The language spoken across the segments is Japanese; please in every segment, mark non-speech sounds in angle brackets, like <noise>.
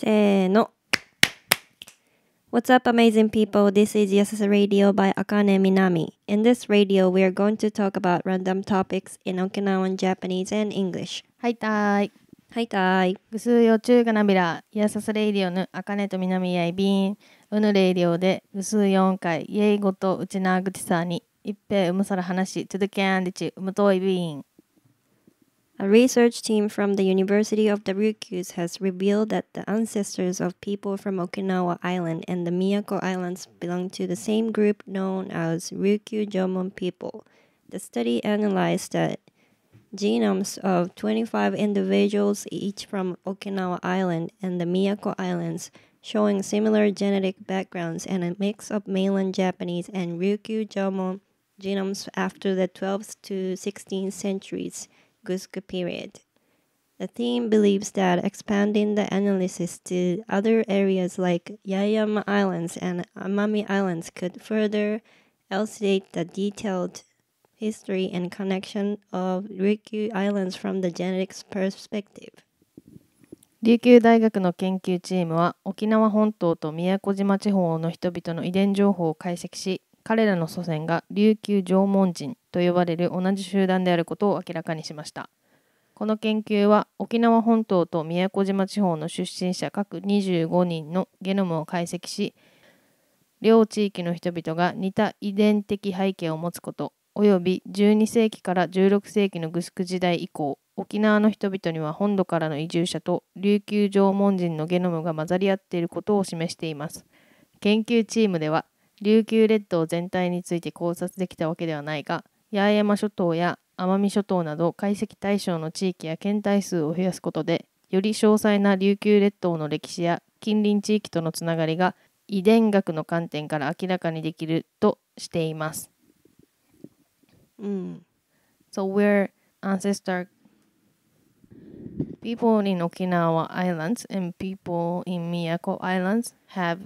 せーの。What's up, amazing people? This is Yasasa Radio by Akane Minami. In this radio, we are going to talk about random topics in Okinawan Japanese and English. はいたーい。はいたーい。ぐすうよちゅうがなびら、やさすレイディオぬ、あかねとみなみやいびん、うぬレイディオで、ぐすう4回、イエイごとうちなぐちさに、いっぺうむさら話、続けあんでち、うむといびん。A research team from the University of the Ryukyus has revealed that the ancestors of people from Okinawa Island and the Miyako Islands belong to the same group known as Ryukyu Jomon people. The study analyzed the genomes of 25 individuals each from Okinawa Island and the Miyako Islands, showing similar genetic backgrounds and a mix of mainland Japanese and Ryukyu Jomon genomes after the 12th to 16th centuries. Gusk period. The team believes that expanding the analysis to other areas like Yayama Islands and Amami Islands could further elucidate the detailed history and connection of Ryukyu Islands from the genetics perspective. 琉球大学の研究チームは沖縄本島と宮古島地方の人々の遺伝情報を解析し彼らの祖先が琉球縄文人と呼ばれる同じ集団であることを明らかにしましたこの研究は沖縄本島と宮古島地方の出身者各25人のゲノムを解析し両地域の人々が似た遺伝的背景を持つことおよび12世紀から16世紀のグスク時代以降沖縄の人々には本土からの移住者と琉球縄文人のゲノムが混ざり合っていることを示しています研究チームでは琉球列島全体について考察できたわけではないが八重山諸島や奄美諸島など解析対象の地域や県体数を増やすことでより詳細な琉球列島の歴史や近隣地域とのつながりが遺伝学の観点から明らかにできるとしています。うん。So we're ancestor people in Okinawa Islands and people in Miyako Islands have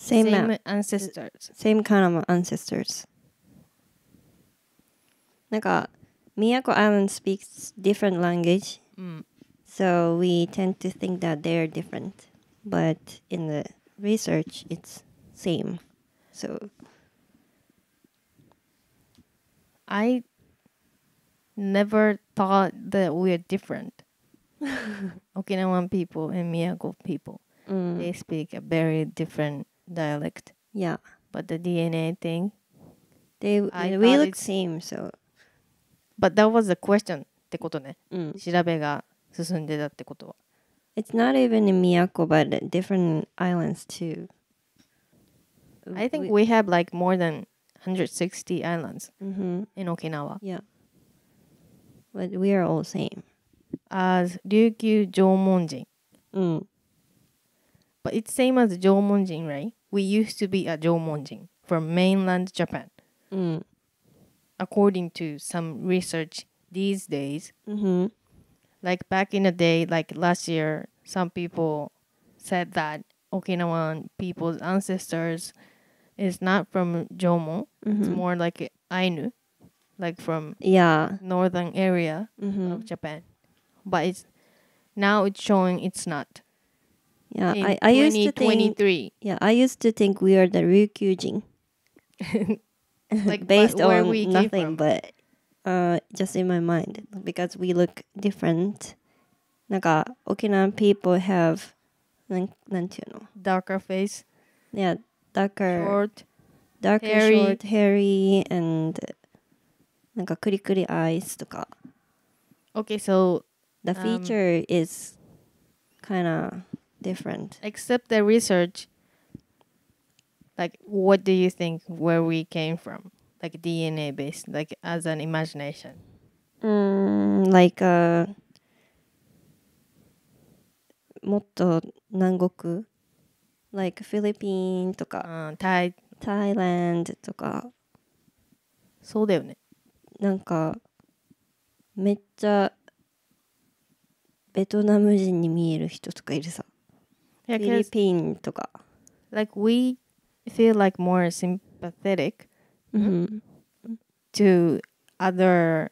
Same, same ancestors. Same kind of ancestors. Miyako Island speaks different language, mm. so we tend to think that they're different. But in the research, it's same. So I never thought that we're different. <laughs> Okinawan people and Miyako people. Mm. They speak a very different dialect. Yeah. But the DNA thing. They, I we look same, so. But that was the question It's not even in Miyako, but different islands too. I think we, we have like more than 160 islands mm-hmm. in Okinawa. Yeah. But we are all same. As Ryukyu jomon Mm. But it's same as jomon right? we used to be a Jomonjin from mainland Japan. Mm. According to some research these days, mm-hmm. like back in the day, like last year, some people said that Okinawan people's ancestors is not from Jomon. Mm-hmm. It's more like Ainu, like from yeah northern area mm-hmm. of Japan. But it's now it's showing it's not. Yeah, I, I used to think. Yeah, I used to think we are the Ryukyujin. <laughs> like <laughs> based but, on nothing but uh, just in my mind because we look different. なんか Okinawan people have you know, darker face. Yeah, darker short, darker hairy. short, hairy and like, curly, curly eyes Okay, so the um, feature is kind of different. Except the research. Like, what do you think where we came from? Like DNA based, like as an imagination. Mm, like, uh, もっと南国 like ah, Thailand. フィリピンとか、うん、タイタイランドとかそうだよねなんかめっちゃベトナム人に見える人とかいるさ yeah, Philippine like we feel like more sympathetic mm-hmm. to other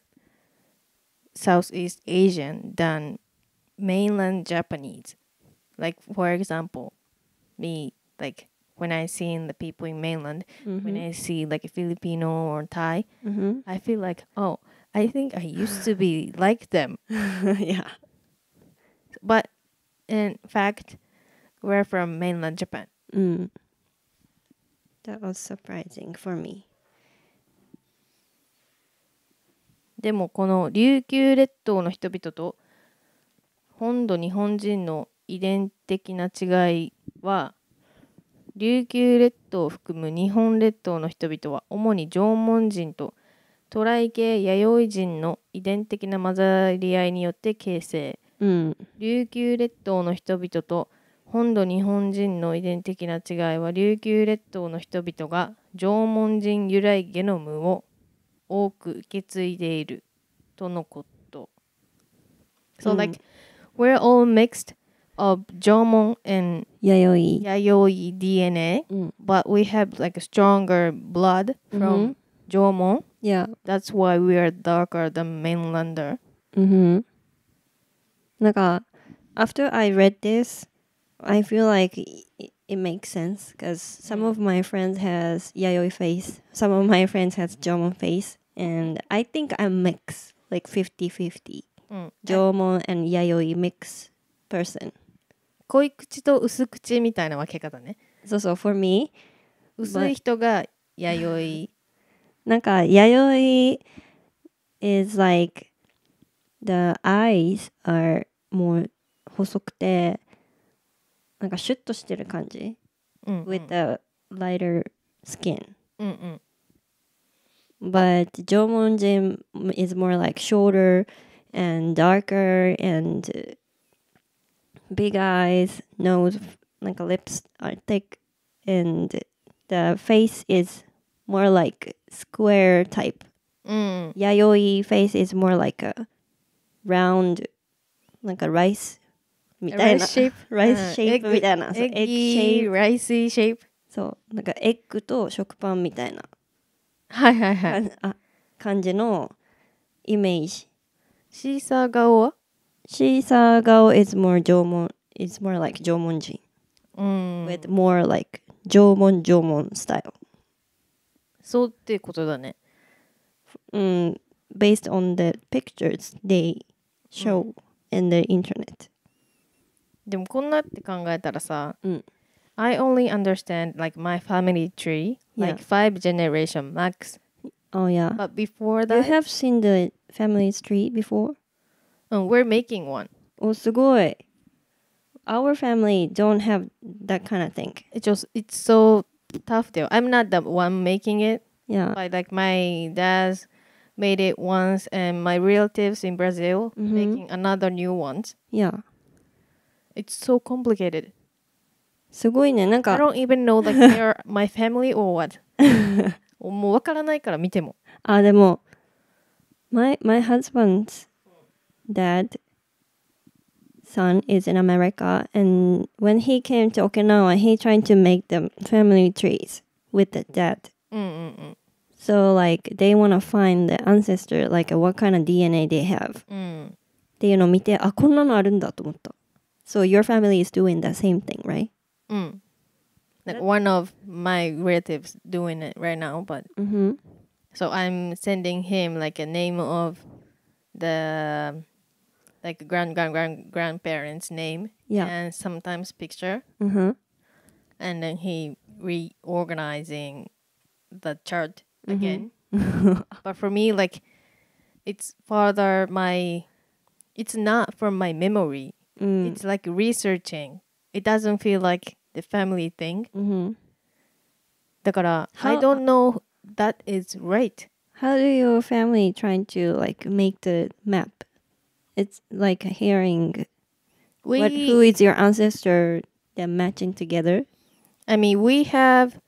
Southeast Asian than mainland Japanese. Like for example, me like when I see the people in mainland, mm-hmm. when I see like a Filipino or Thai, mm-hmm. I feel like oh, I think I used to be <laughs> like them. yeah. But in fact, were from mainland Japan. Mm. That was surprising for me. でもこの琉球列島の人々と本土日本人の遺伝的な違いは琉球列島を含む日本列島の人々は主に縄文人と渡来系弥生人の遺伝的な混ざり合いによって形成、うん、琉球列島の人々と本土日本人の遺伝的な違いは琉球列島の人々が縄文人由来ゲノムを多く受け継いでいるとのこと。So、like we're all mixed of 縄文 and 弥生弥生 DNA、うん、but we have like stronger blood from、縄文 Yeah. That's why we are darker than mainlander. Mm-hmm. なんか after I read this I feel like it, it makes sense because some of my friends has yayoi face, some of my friends has jomon face, and I think I mix like 50-50. うん、縄文 mm. and 弥生 mix person. 濃い口と薄口みたいな分け方ね So so for me, 薄い人が弥なんか弥生 <sighs> is like the eyes are more 細くてなんかシュッとしてる感じ、うん、with a lighter skin. but Jomon Jim is more like shorter and darker and big eyes, nose, like lips are thick, and the face is more like square type. Mm. Yayoi face is more like a round, like a rice みたいな。ライスシェイプライスシェイプみたいな。エッグエッグシェイプ。ライスシェイプ。そう。なんかエッグと食パンみたいな。はいはいはい。あ感じのイメージ。シーサー顔はシーサー顔 is more 縄文 is more like 縄文人。うん。with more like 縄文縄文スタイル。そうってことだね。うん。based on the pictures they show、うん、in the internet. でもこんなって考えたらさ、うん、I only understand like my family tree like five generation max oh yeah but before that you have seen the family tree before oh, we're making one おすごい oh, our family don't have that kind of thing it just it's so tough though I'm not the one making it yeah but like my dad's made it once and my relatives in Brazil mm -hmm. making another new ones. Yeah. It's so complicated. すごいね。なんか。I don't even know like they're <laughs> my family or what. <laughs> もうわからないから見ても。あ、でも、my, my husband's dad son is in America and when he came to Okinawa, he tried to make the family trees with the dad. Mm -mm. mm. So like they want to find the ancestor, like what kind of DNA they have. Mm. っていうのを見て、あ、こんなのあるんだと思った。so your family is doing the same thing, right? Mm. Like one of my relatives doing it right now, but mm-hmm. so I'm sending him like a name of the like grand grand grand grandparents name, yeah, and sometimes picture, mm-hmm. and then he reorganizing the chart mm-hmm. again. <laughs> but for me, like it's further my, it's not from my memory Mm. It's like researching. It doesn't feel like the family thing. Mm-hmm. だから、How, I don't uh know that is right. How do your family trying to like make the map? It's like hearing we, what who is your ancestor they're matching together. I mean, we have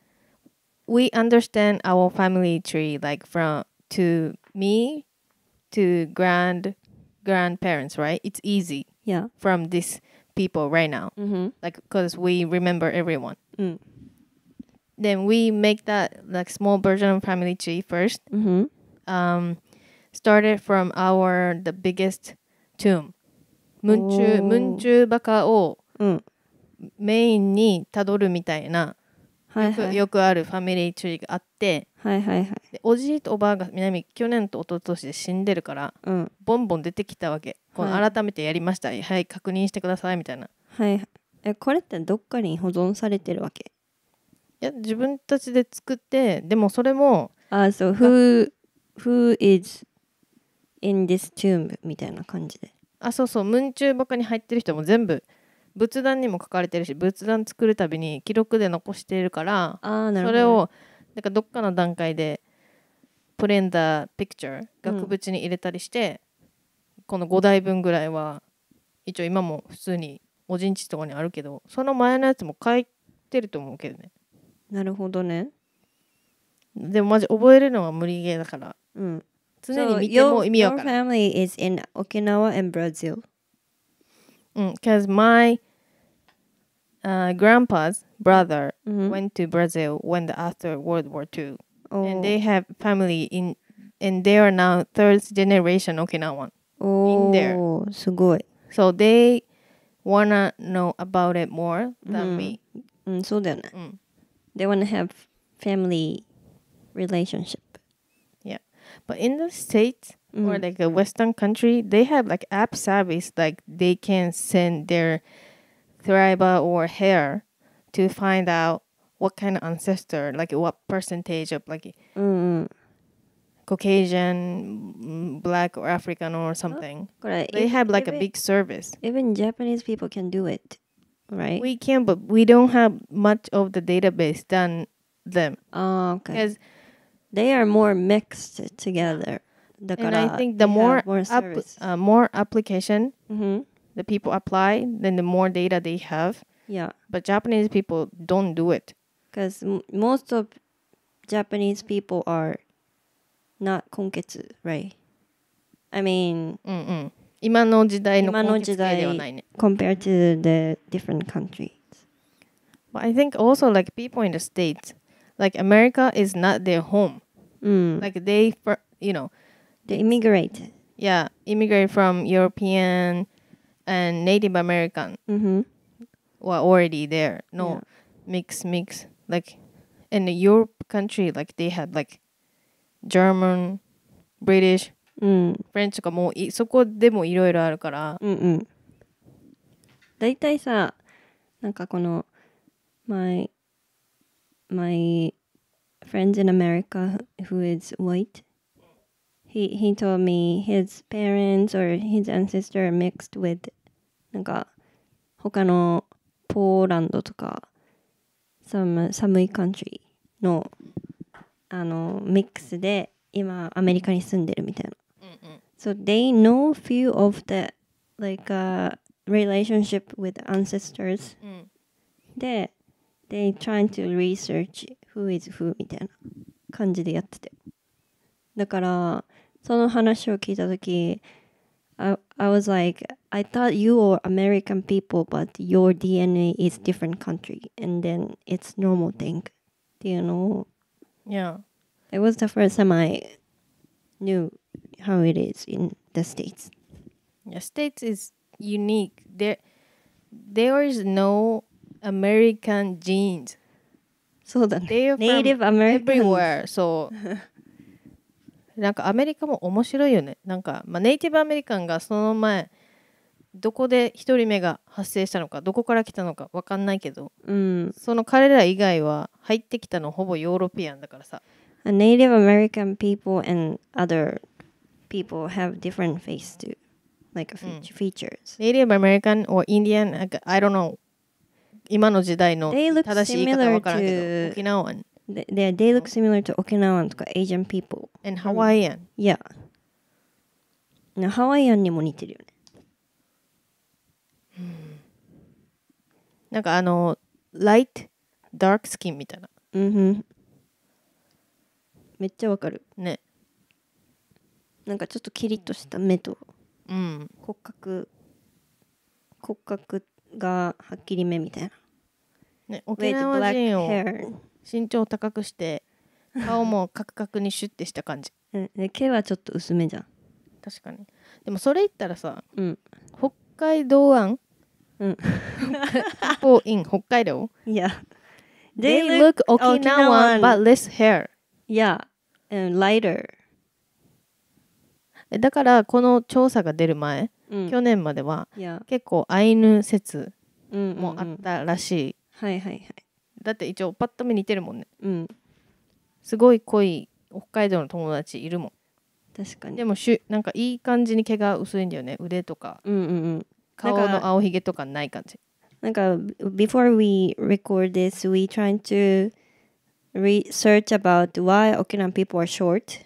we understand our family tree like from to me to grand grandparents, right? It's easy yeah from these people right now mm-hmm. like because we remember everyone mm. then we make that like small version of family tree 1st mm-hmm. um, started from our the biggest tomb munchu oh. munchu baka o メインにたどるみたいなはいはい、よくあるファミリーチューリーがあって、はいはいはい、おじいとおばあが南去年と一昨年で死んでるから、うん、ボンボン出てきたわけ、こ改めてやりました、はい、はい、確認してくださいみたいな、はい、えこれってどっかに保存されてるわけいや自分たちで作ってでもそれもあそう「who, who is in this tomb」みたいな感じであそうそうムンチューバカに入ってる人も全部仏壇にも書かれてるし仏壇作るたびに記録で残しているからあなるほどそれをなんかどっかの段階でプレンダーピクチャー額縁に入れたりして、うん、この5台分ぐらいは一応今も普通におじんちとかにあるけどその前のやつも書いてると思うけどねなるほどねでもマジ覚えるのは無理ゲーだから、うん、常に見ても意味わかる。ない so, Your family is in Okinawa and Brazil Because mm, my uh, grandpa's brother mm-hmm. went to Brazil when the after World War II, oh. and they have family in, and they are now third generation Okinawan. Oh, in there. Oh, so they wanna know about it more than mm-hmm. me. Mm, so uh, mm. They want wanna have family relationship. Yeah, but in the states mm. or like a Western country, they have like app service, like they can send their thriver or hair to find out what kind of ancestor, like what percentage of like mm. Caucasian, black or African or something. Oh, They if, have like a big service. Even Japanese people can do it, right? We can, but we don't have much of the database than them. Oh, okay. Because they are more mixed together. だから、And I think the more, more, uh, more application -hmm. the people apply, then the more data they have. Yeah. But Japanese people don't do it. Because most of Japanese people are not konketsu, right? I mean, Compared to the different countries. But I think also like people in the States, like America is not their home. Mm. Like they, you know, they immigrate. Yeah, immigrate from European and Native American mm-hmm. were already there. No yeah. mix, mix. Like in the Europe country, like they had like German, British, mm. French. うん、フレンチとかもうそこでもいろいろあるから。うんうん。大体さ、なんかこの、my, my friends in America who is white, he, he told me his parents or his ancestor mixed with なんか他のポーランドとか some 寒い country のあのミックスで今アメリカに住んでるみたいな。So they know few of the like uh, relationship with ancestors. Mm. they trying to research who is who みたいな感じでやってて。だから、その話を聞いた時 I, I was like I thought you are American people but your DNA is different country and then it's normal thing Do you know? Yeah It was the first time I knew how it is in the States Yeah States is unique there there is no American genes So the Native American everywhere so <laughs> なんかアメリカも面白いよねなんか、まあ、ネイティブアメリカンがその前どこで1人目が発生したのかどこから来たのか分かんないけど、うん、その彼ら以外は入ってきたのほぼヨーロピアンだからさ Native American people and other people have different face too like features、うん、Native American or Indian I don't know 今の時代の正しい言い方分からんけど沖縄湾 They, they look similar to Okinawan とか Asian people. And Hawaiian. Yeah. ハワイアンにも似てるよね。なんかあの、ライト、ダークスキンみたいな。うんふん。めっちゃわかる。ね。なんかちょっとキリッとした目と、うん、骨格、骨格がはっきり目みたいな。ね、沖縄人を身長高くして顔もカクカクにシュッてした感じ <laughs> で毛はちょっと薄めじゃん確かにでもそれ言ったらさ、うん、北海道湾うん in 北海道 yeah they, look o k but less hair yeah and lighter だからこの調査が出る前、うん、去年までは、結構アイヌ説もあったらしい、はいはいはいだって一応パッと目似てるもんねうんすごい濃い北海道の友達いるもん確かにでもしゅなんかいい感じに毛が薄いんだよね腕とかうんうんうん顔の青ひげとかない感じなんか before we record this we trying to research about why Okinawan people are short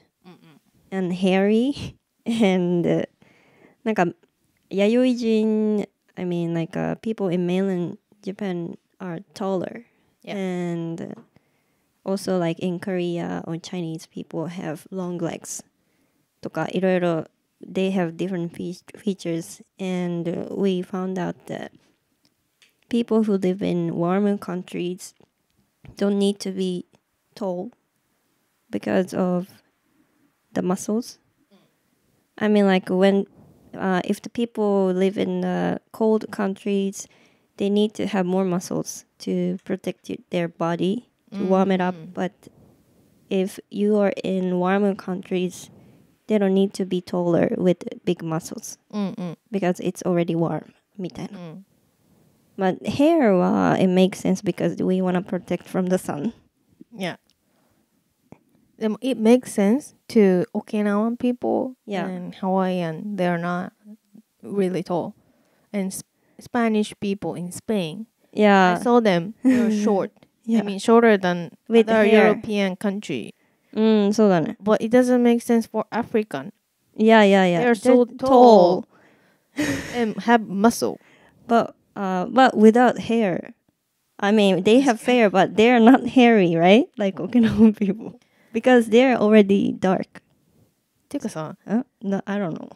and hairy and uh, なんか弥生人 I mean like、uh, people in mainland Japan are taller And also like in Korea or Chinese people have long legs. とかいろいろ they have different fe features and we found out that people who live in warmer countries don't need to be tall because of the muscles. I mean like when uh, if the people live in uh, cold countries they need to have more muscles to protect their body to mm warm it up. Mm. But if you are in warmer countries, they don't need to be taller with big muscles Mm-mm. because it's already warm. Mm. But hair は it makes sense because we want to protect from the sun. Yeah. it makes sense to Okinawan people yeah. and Hawaiian. They're not really tall. And Spanish people in Spain. Yeah. I saw them. They were <laughs> short. yeah. I mean, shorter than With other European country. Mm, But it doesn't make sense for African. Yeah, yeah, yeah. They're so They're tall. <laughs> and have muscle. But uh, but without hair. I mean, they have hair, but they're not hairy, right? Like Okinawan <laughs> people. Because they're already dark. Take a てかさ、uh, no, I don't know.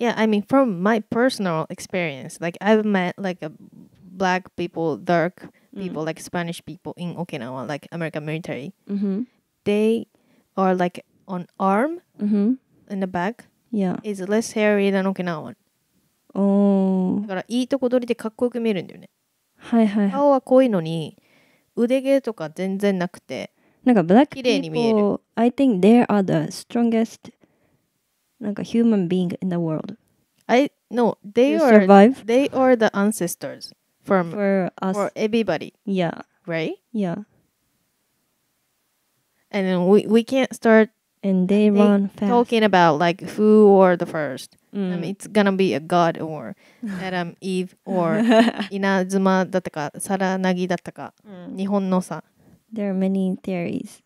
Yeah, I mean, from my personal experience, like I've met like a black people, dark mm. people, mm. like Spanish people in Okinawa, like American military. Mm-hmm. They are like on arm mm-hmm. in the back. Yeah, is less hairy than Okinawan. Oh. だからいいとこ取りでかっこよく見えるんだよね。はいはい、はい。顔は濃いのに腕毛とか全然なくて。なんかブラック people, I think they are the strongest like a human being in the world. I no, they You are survive? they are the ancestors from for, for everybody, yeah, right? yeah. And then we, we can't start And they they run fast. talking about like who or the first. I mean, mm. it's gonna be a god or <laughs> Adam Eve or <laughs> mm. There are many theories.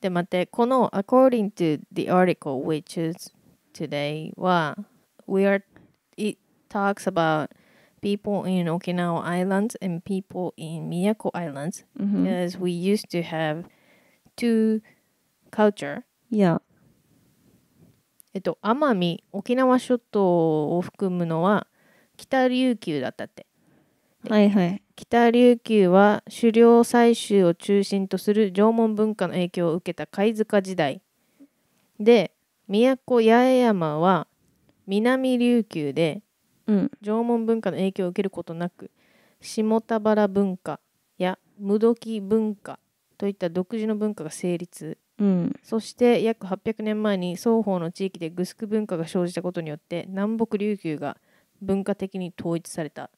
で、また、この according to the article we choose today は、we are, it talks about people in Okinawa Islands and people in Miyako Islands because we used to have two culture. Yeah. えっと、奄美、沖縄諸島を含むのは北琉球だったって。はいはい、北琉球は狩猟採集を中心とする縄文文化の影響を受けた貝塚時代で都八重山は南琉球で、うん、縄文文化の影響を受けることなく下田原文化や無時文化といった独自の文化が成立、うん、そして約800年前に双方の地域でグスク文化が生じたことによって南北琉球が文化的に統一された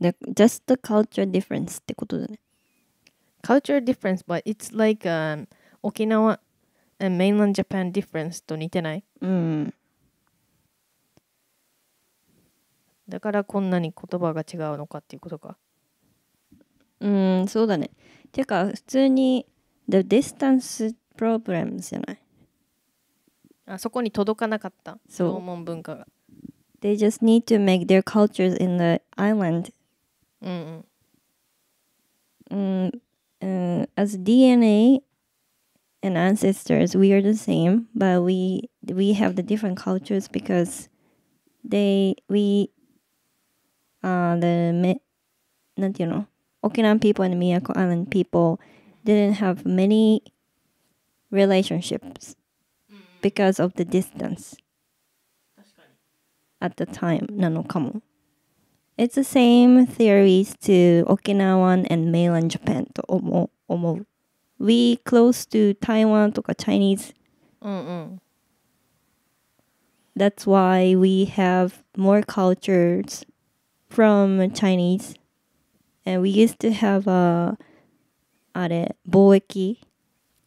The, just the culture difference ってことだね。Culture difference, but it's like、um, 沖縄 and mainland Japan difference と似てないうん。だからこんなに言葉が違うのかっていうことか。うん、そうだね。てか、普通に The distance problem じゃない。あそこに届かなかった。そう。訪問文化が。They just need to make their cultures in the island Mm. Mm, uh, as DNA and ancestors, we are the same, but we we have the different cultures because they we uh the me, not you know Okinawan people and Miyako Island people didn't have many relationships because of the distance at the time なのかも。it's the same theories to Okinawan and mainland Japan omo, We close to Taiwan the Chinese. That's why we have more cultures from Chinese. And we used to have a boeki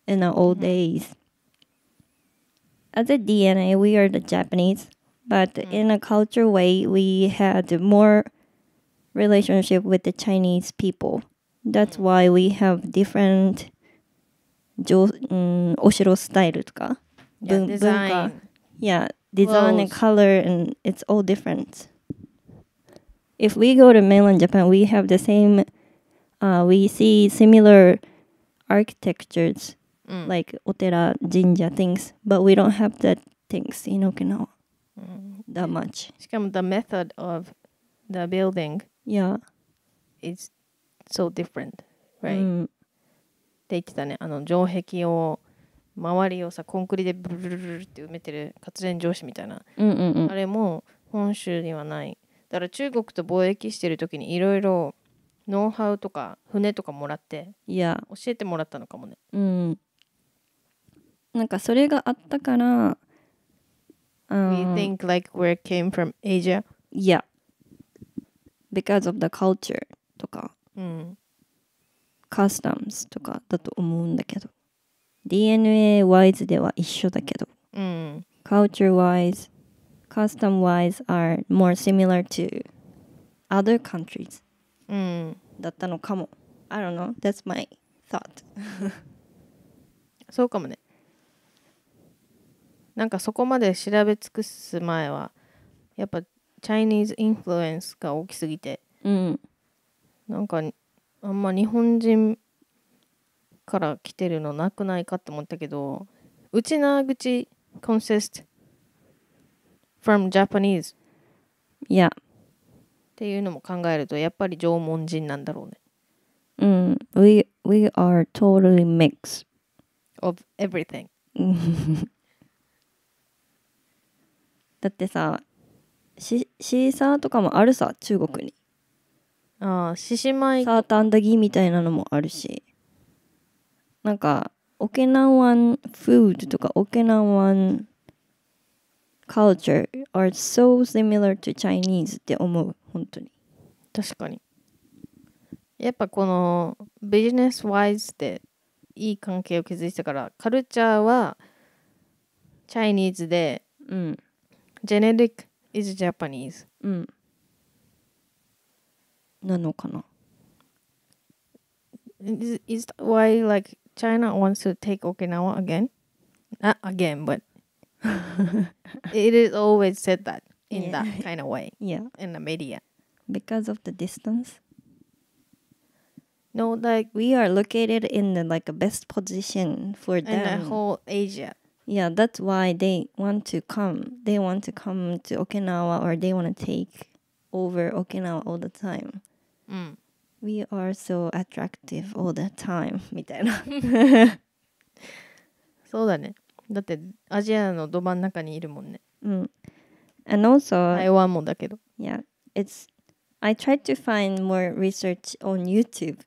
in our old mm-hmm. days. As a DNA, we are the Japanese, but mm-hmm. in a culture way, we had more relationship with the Chinese people. That's why we have different um, oshiro style yeah, design. Yeah, design and color and it's all different. If we go to mainland Japan, we have the same uh, we see similar architectures mm. like otera, jinja things, but we don't have that things in Okinawa mm. that much. しかも the method of the building Yeah. It's so different, right?、うん、って言ってたね。あの城壁を周りをさコンクリでブルルルルって埋めてる活連城市みたいな、うんうんうん、あれも本州にはないだから中国と貿易してる時にいろいろノウハウとか船とかもらっていや教えてもらったのかもねうんなんかそれがあったから、うん、We think like where it came from Asia? Yeah because of the culture とか、うん、customs とかだと思うんだけど DNA wise では一緒だけど、うん、culture wise custom wise are more similar to other countries、うん、だったのかも I don't know that's my thought そうかもねなんかそこまで調べ尽くす前はやっぱチャイニーズインフルエンスが大きすぎて、うん、なんかあんま日本人から来てるのなくないかって思ったけどうちな口 consist from Japanese いやっていうのも考えるとやっぱり縄文人なんだろうねうん we, we are totally mix of everything <laughs> だってさシーサーとかもあるさ中国にああ獅子舞サーターアンダギーみたいなのもあるしなんか沖縄フードとか沖縄 culture are so similar to Chinese って思う本当に確かにやっぱこのビジネスワイズでいい関係を築いてたからカルチャーはチャイニーズで、うん、ジェネリック is Japanese うんなのかな is, is why like China wants to take Okinawa again not again but <laughs> it is always said that in yeah. that kind of way yeah in the media because of the distance no like we are located in the like a best position for them in the whole asia yeah that's why they want to come they want to come to okinawa or they want to take over okinawa all the time mm. we are so attractive all the time <laughs> みたいなそうだねだってアジアのど真ん中にいるもんねうん <laughs> and also 台湾もだけど yeah it's I tried to find more research on YouTube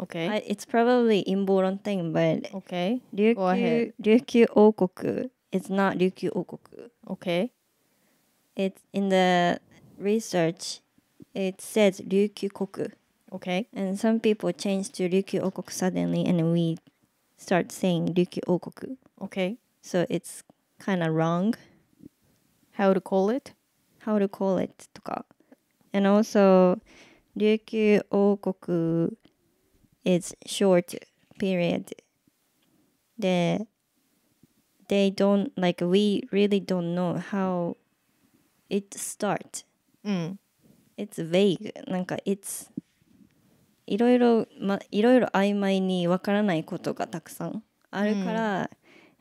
Okay. I, uh, it's probably inborn thing, but okay. Ryukyu, Go ahead. Ryukyu Okoku. It's not Ryukyu Okoku. Okay. It's in the research. It says Ryukyu Koku. Okay. And some people change to Ryukyu Okoku suddenly, and we start saying Ryukyu Okoku. Okay. So it's kind of wrong. How to call it? How to call it And also, Ryukyu Okoku is short period で they don't like we really don't know how it start、うん、it's vague なんか it's いろいろ、ま、いろいろ曖昧にわからないことがたくさんあるから、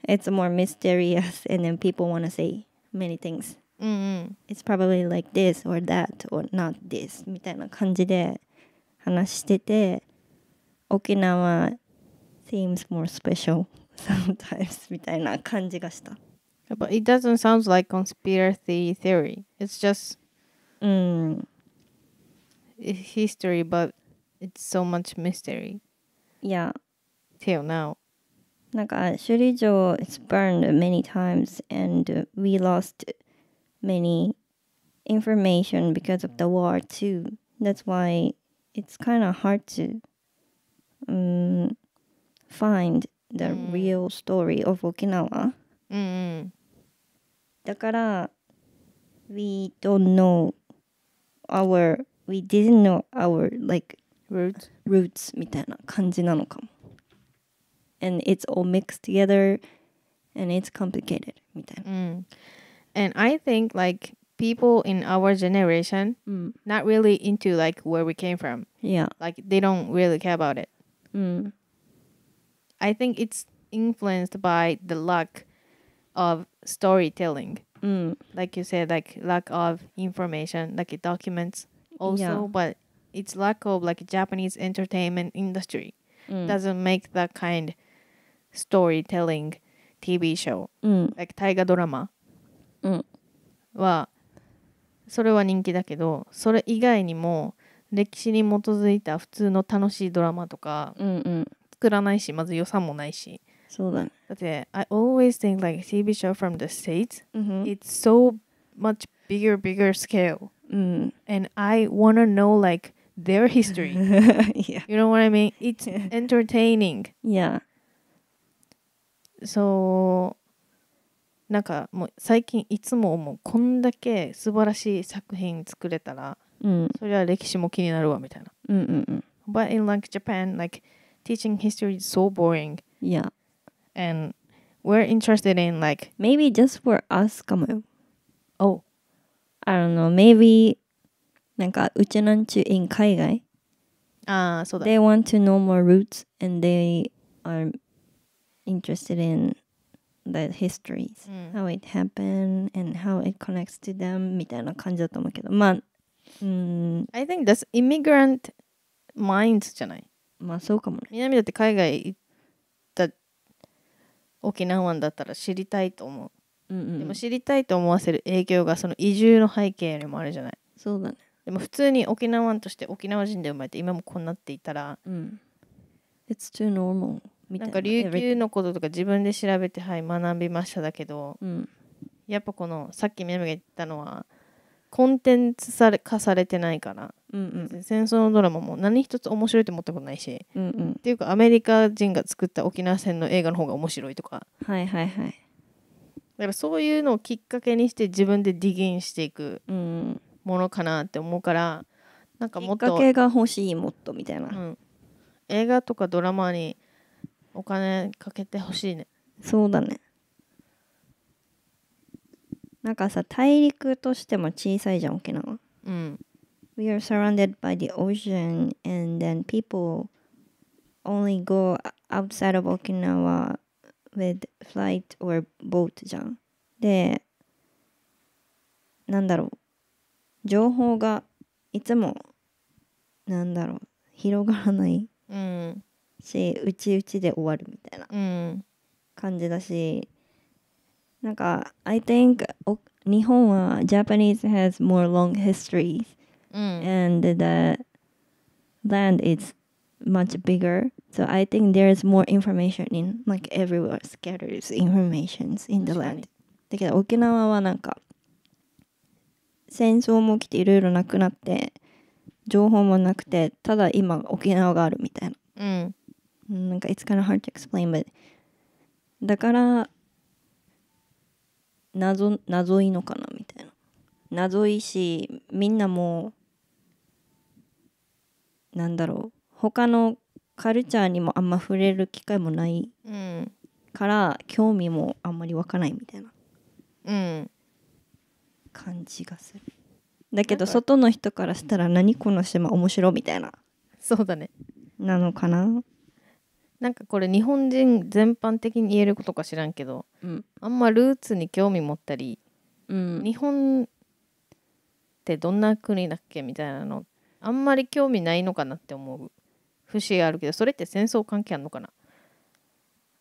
うん、it's more mysterious and then people wanna say many things、うんうん、it's probably like this or that or not this みたいな感じで話してて、Okinawa seems more special <laughs> sometimes みたいな感じがした。But it doesn't sound like conspiracy theory. It's just mm. history, but it's so much mystery. Yeah. Till now. なんか首里城 is burned many times and we lost many information because of the war too. That's why it's kind of hard to um, find the mm. real story of Okinawa. うんうん。だから mm-hmm. we don't know our we didn't know our like roots roots And it's all mixed together and it's complicated mm. and I think like people in our generation mm. not really into like where we came from. Yeah. Like they don't really care about it. Mm. I think it's influenced by the lack of storytelling. Mm. Like you said, like lack of information, like documents also, yeah. but it's lack of like Japanese entertainment industry mm. doesn't make that kind storytelling TV show. Mm. Like Taiga mm. show、うん、like 大河ドラマは、それは人気だけどそれ以外にも歴史に基づいた普通の楽しいドラマとか作らないし、まず予算もないし。そうだね。だって、I always think like a TV show from the States,、it's so much bigger, bigger scale. And I wanna know like their history. yeah. You know what I mean? It's entertaining. Yeah. So なんかもう最近いつも思うこんだけ素晴らしい作品作れたらそれは歴史も気になるわみたいな。うんうんうん。But in like Japan, like teaching history is so boring. Yeah. And we're interested in like maybe just for us かもよ。Oh. I don't know. Maybe なんかうちなんちゅ in 海外。ああ、そうだ。They want to know more roots and they are interested in the histories、うん、how mm. it happened and how it connects to them みたいな感じだと思うけどまあうん、I think that's immigrant minds じゃないまあそうかもね。南だって海外行った沖縄湾だったら知りたいと思う、うんうん、でも知りたいと思わせる影響がその移住の背景よりもあるじゃないそうだね。でも普通に沖縄湾として沖縄人で生まれて今もこうなっていたらうん。It's too normal. みたなんか琉球のこととか自分で調べてはい学びましただけどうん。やっぱこのさっき南が言ったのはコンテンツされ化されてないから、うんうん、戦争のドラマも何一つ面白いと思ったことないし、うんうん、っていうかアメリカ人が作った沖縄戦の映画の方が面白いとかはいはいはいだからそういうのをきっかけにして自分でディギンしていくものかなって思うから、なんかもっときっかけが欲しいもっとみたいな、うん、映画とかドラマにお金かけてほしいねそうだねなんかさ大陸としても小さいじゃん沖縄。うん。We are surrounded by the ocean and then people only go outside of Okinawa with flight or boat じゃん。で、なんだろう。情報がいつも、なんだろう、広がらない。うん。し、うちうちで終わるみたいな感じだし、なんか、I think 日本は Japanese has more long histories、うん、and the land is much bigger. So I think there is more information in like everywhere scatters information in the land. だけど沖縄はなんか戦争も来ていろいろなくなって情報もなくてただ今沖縄があるみたいな。うん。なんか it's kind of hard to explain but だから謎謎いのかなみたいな謎いしみんなも何なんだろう他のカルチャーにもあんま触れる機会もないから、うん、興味もあんまり湧かないみたいな、うん、感じがするだけど外の人からしたら「何この島面白」みたいなそうだねなのかななんかこれ日本人全般的に言えることか知らんけど、うん、あんまルーツに興味持ったり、うん、日本ってどんな国だっけみたいなのあんまり興味ないのかなって思う節があるけどそれって戦争関係あるのかな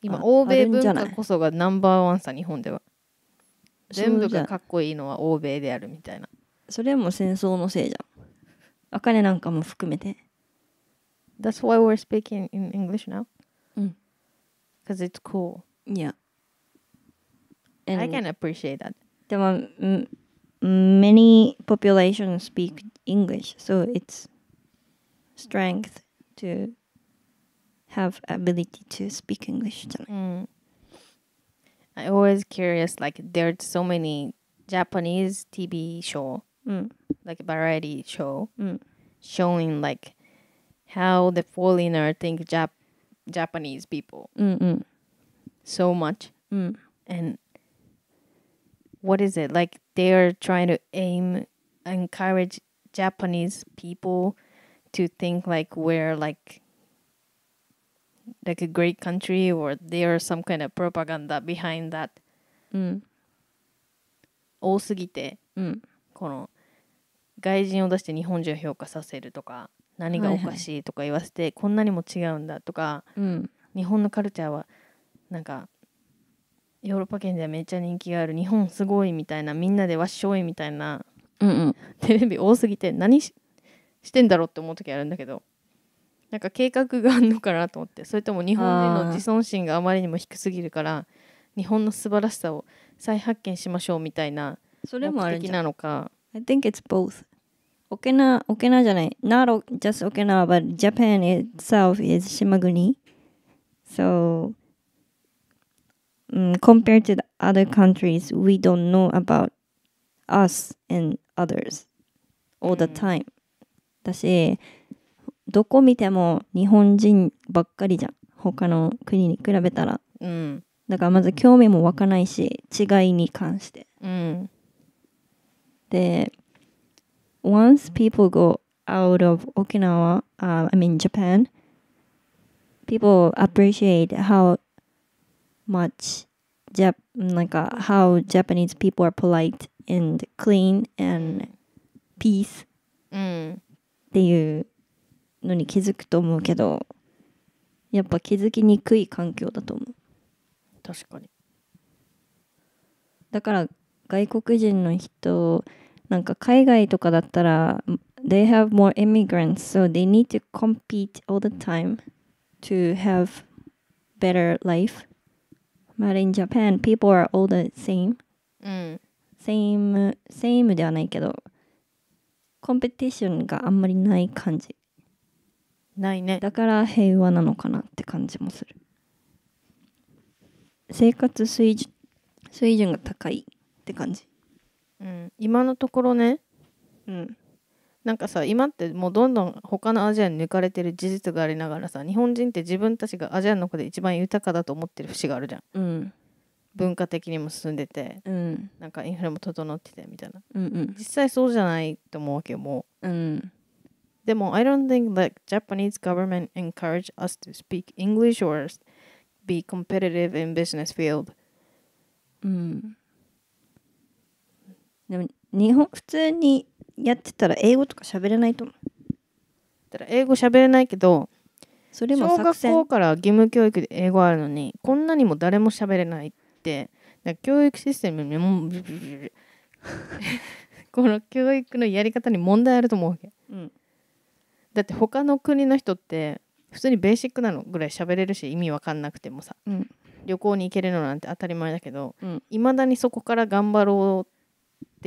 今欧米文化こそがナンバーワンさ日本では全部がかっこいいのは欧米であるみたいなそれも戦争のせいじゃんお金なんかも含めて That's why we're speaking in English now because it's cool. Yeah. And I can appreciate that. The m- many populations speak English, so it's strength to have ability to speak English. Mm. I always curious like there's so many Japanese TV show, mm. like variety show, mm. showing like how the foreigner think Japan. Japanese people Mm-mm. so much. Mm. And what is it? Like they are trying to aim, encourage Japanese people to think like we're like like a great country or there's some kind of propaganda behind that. うん。多すぎて、うん、この外人を出して日本人を評価させるとか、mm. 何がおかしいとか言わせて、はいはい、こんなにも違うんだとか、うん、日本のカルチャーはなんかヨーロッパ圏ではめっちゃ人気がある日本すごいみたいなみんなでわっしょいみたいな、うんうん、テレビ多すぎて何してんだろうって思う時あるんだけどなんか計画があるのかなと思ってそれとも日本人の自尊心があまりにも低すぎるから日本の素晴らしさを再発見しましょうみたいなそれもあるんじゃなのか I think it's both 沖縄 i n じゃない。Not just 沖縄 but Japan itself is 島国 So, um, compared to the other countries, we don't know about us and others all the time. だし、どこ見ても日本人ばっかりじゃん。他の国に比べたら。うん。だからまず興味も湧かないし、違いに関して。うん。で、once people go out of Okinawa, uh, I mean Japan, people appreciate how much Jap like uh, how Japanese people are polite and clean and peace、うん、っていうのに気づくと思うけどやっぱ気づきにくい環境だと思う確かにだから外国人の人なんか海外とかだったら they have more immigrants so they need to compete all the time to have better life but in Japan people are all the same、うん、same same ではないけどコンペティションがあんまりない感じないねだから平和なのかなって感じもする生活水準水準が高いって感じうん、今のところね、うん、なんかさ今ってもうどんどん他のアジアに抜かれてる事実がありながらさ日本人って自分たちがアジアの子で一番豊かだと思ってる節があるじゃん、うん、文化的にも進んでて、うん、なんかインフラも整っててみたいな、うんうん、実際そうじゃないと思うわけよもう、うん、でも I don't think that Japanese government encourage us to speak English or be competitive in business field、うんでも日本普通にやってたら英語とか喋れないと思うだから英語喋れないけどそれも小学校から義務教育で英語あるのにこんなにも誰も喋れないって教育システムにも <laughs> この教育のやり方に問題あると思うわけ、うん、だって他の国の人って普通にベーシックなのぐらい喋れるし意味わかんなくてもさ、うん、旅行に行けるのなんて当たり前だけどいま、うん、だにそこから頑張ろう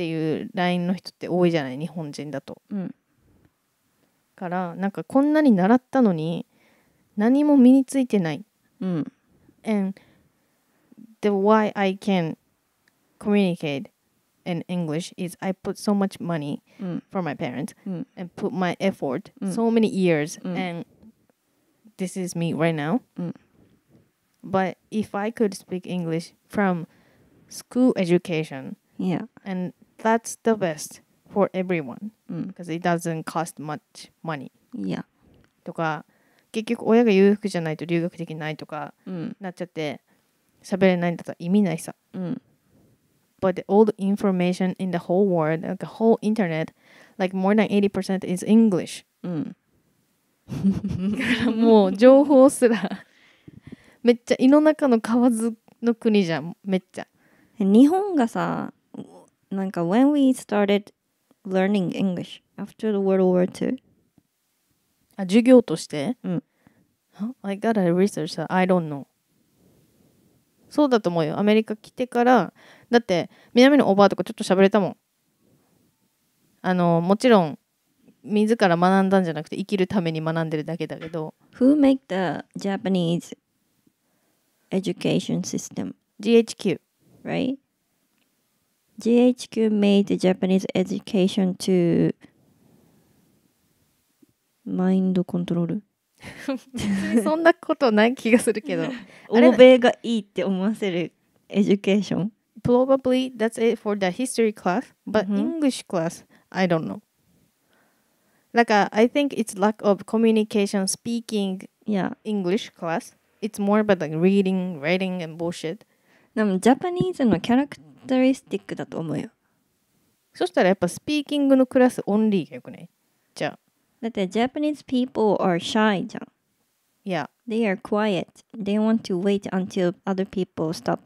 っていう LINE の人って多いじゃない日本人だと。うん、からなんかこんなに習ったのに何も身についてない。うん、And the why I can communicate in English is I put so much money mm. for my parents mm. and put my effort mm. so many years and this is me right now. But if I could speak English from school education, yeah, and that's the best for everyone because it doesn't cost much money いやとか結局親が裕福じゃないと留学できないとかうんなっちゃって喋れないんだったら意味ないさうん but all the information in the whole world like the whole internet like more than 80% is English うんもう情報すらめっちゃ胃の中の蛙の国じゃんめっちゃ日本がさなんか when we started learning English after the World War II あ授業としてうん I gotta research that I don't know そうだと思うよアメリカ来てからだって南のおばあとかちょっと喋れたもんあのもちろん自ら学んだんじゃなくて生きるために学んでるだけだけど Who make the Japanese education system? GHQ Right? GHQ made Japanese education to mind control そんなことない気がするけど。欧米がいいって思わせる <laughs> education. Probably that's it for the history class But hmm. English class I don't know like uh, I think it's lack of communication speaking yeah English class it's more about like reading writing and bullshit character. タリスティックだと思うよそしたらやっぱスピーキングのクラスオンリーがよくないじゃあだって Japanese people are shy じゃん Yeah They are quiet They want to wait until other people stop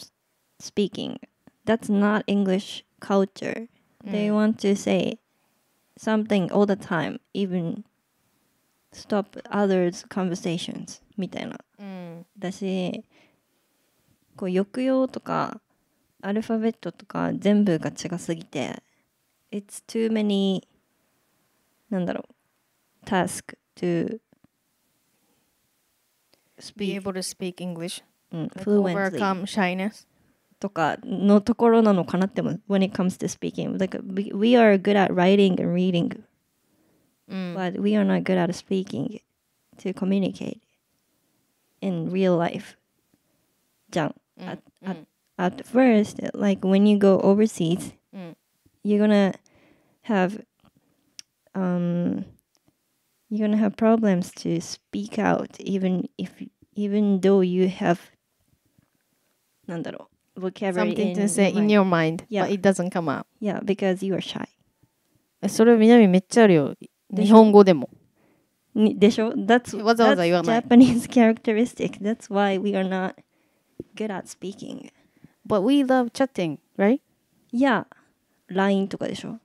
speaking That's not English culture They want to say something all the time Even stop others conversations みたいな、うん、だしこう抑揚とかアルファベットとか全部が違すぎて It's too many なんだろう task to be able to speak English、うん、fluently overcome shyness とかのところなのかなっても when it comes to speaking like we, we are good at writing and reading、うん、but we are not good at speaking to communicate in real life じゃん、うん、あうん at first, like when you go overseas, mm. you're gonna have um, you're gonna have problems to speak out, even if even though you have なんだろう vocabulary something to say in your mind, yeah. but it doesn't come out. Yeah, because you are shy. Eh, それ南めっちゃあるよ。日本語でも。でしょ that's, Japanese <laughs> characteristic. That's why we are not good at speaking. But we love chatting, right? Yeah. LINE とかでしょ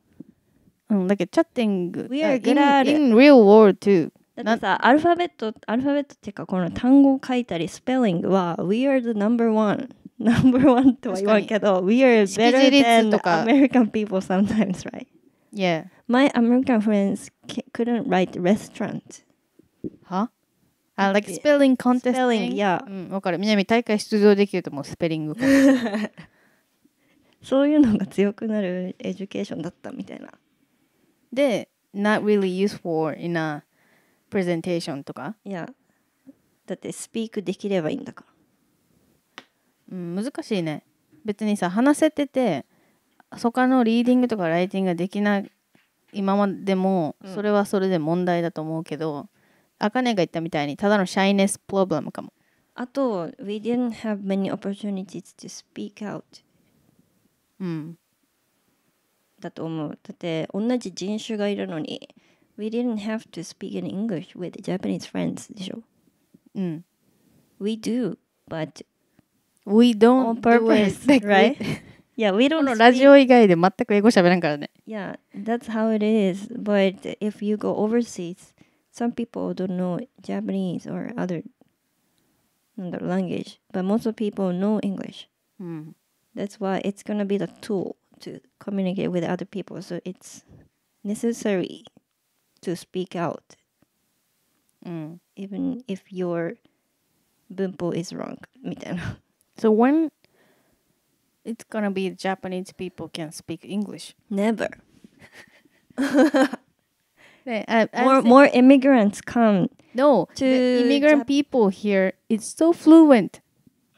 うん、だけど chatting We are good at in, in real world too. だってさ、アルファベット、アルファベットっていうか、この単語を書いたり、スペリングは、We are the number one. Number one とは言わんけど、We are better than American people sometimes, right? Yeah. My American friends couldn't write restaurant. Huh? あ、like spelling contest. s うん、わかる。南大会出場できるともうスペリング。<laughs> そういうのが強くなるエデュケーションだったみたいな。で、not really useful in a presentation とか。いや。だってスピークできればいいんだから。うん、難しいね。別にさ、話せてて、そこのリーディングとかライティングができない今までもそれはそれで問題だと思うけど、あかねが言ったみたいにただのシャイネスプロブレムかもあと We didn't have many opportunities to speak out うんだと思うだって同じ人種がいるのに We didn't have to speak in English with Japanese friends でしょうん We do but We don't on purpose do it, right? Yeah, we don't ラジオ以外で全く英語喋らんからね。Yeah, that's how it is. But if you go overseas, Some people don't know Japanese or other another language, but most of people know English. Mm. That's why it's gonna be the tool to communicate with other people. So it's necessary to speak out, mm. even if your bumpo is wrong. <laughs> So when it's gonna be Japanese people can speak English? Never. <laughs> 네, more more immigrants come. No, to the immigrant Jap- people here is so fluent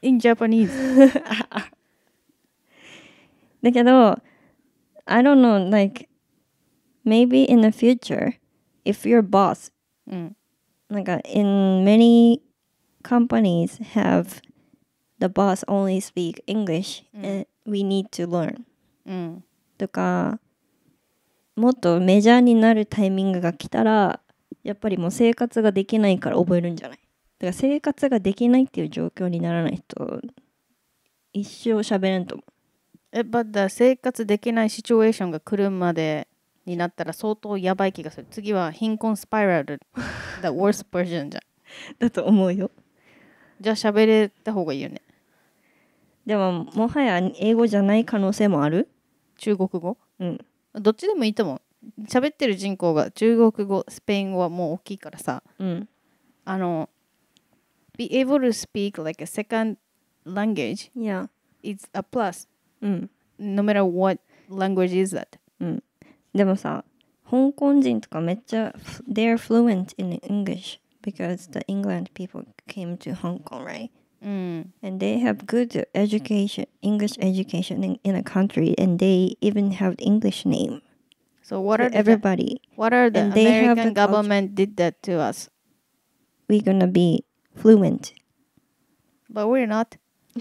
in Japanese. だけど <laughs> I don't know like maybe in the future if your boss mm. like uh, in many companies have the boss only speak English and mm. eh, we need to learn うんとか mm. もっとメジャーになるタイミングが来たらやっぱりもう生活ができないから覚えるんじゃないだから生活ができないっていう状況にならないと一生喋れんと思う。え、バッダ生活できないシチュエーションが来るまでになったら相当やばい気がする。次は貧困スパイラル、the worst version じゃん。だと思うよ。じゃあ喋れた方がいいよね。でももはや英語じゃない可能性もある中国語うん。どっちでもいいと思う喋ってる人口が中国語スペイン語はもう大きいからさ、うん、あの be able to speak like a second language yeah it's a plus、うん、no matter what language is that、うん、でもさ香港人とかめっちゃ they're fluent in English because the England people came to Hong Kong right Mm. And they have good education, English education in, in a country, and they even have English name. So what are everybody? The, what are the American the government did that to us? We're gonna be fluent, but we're not. <laughs>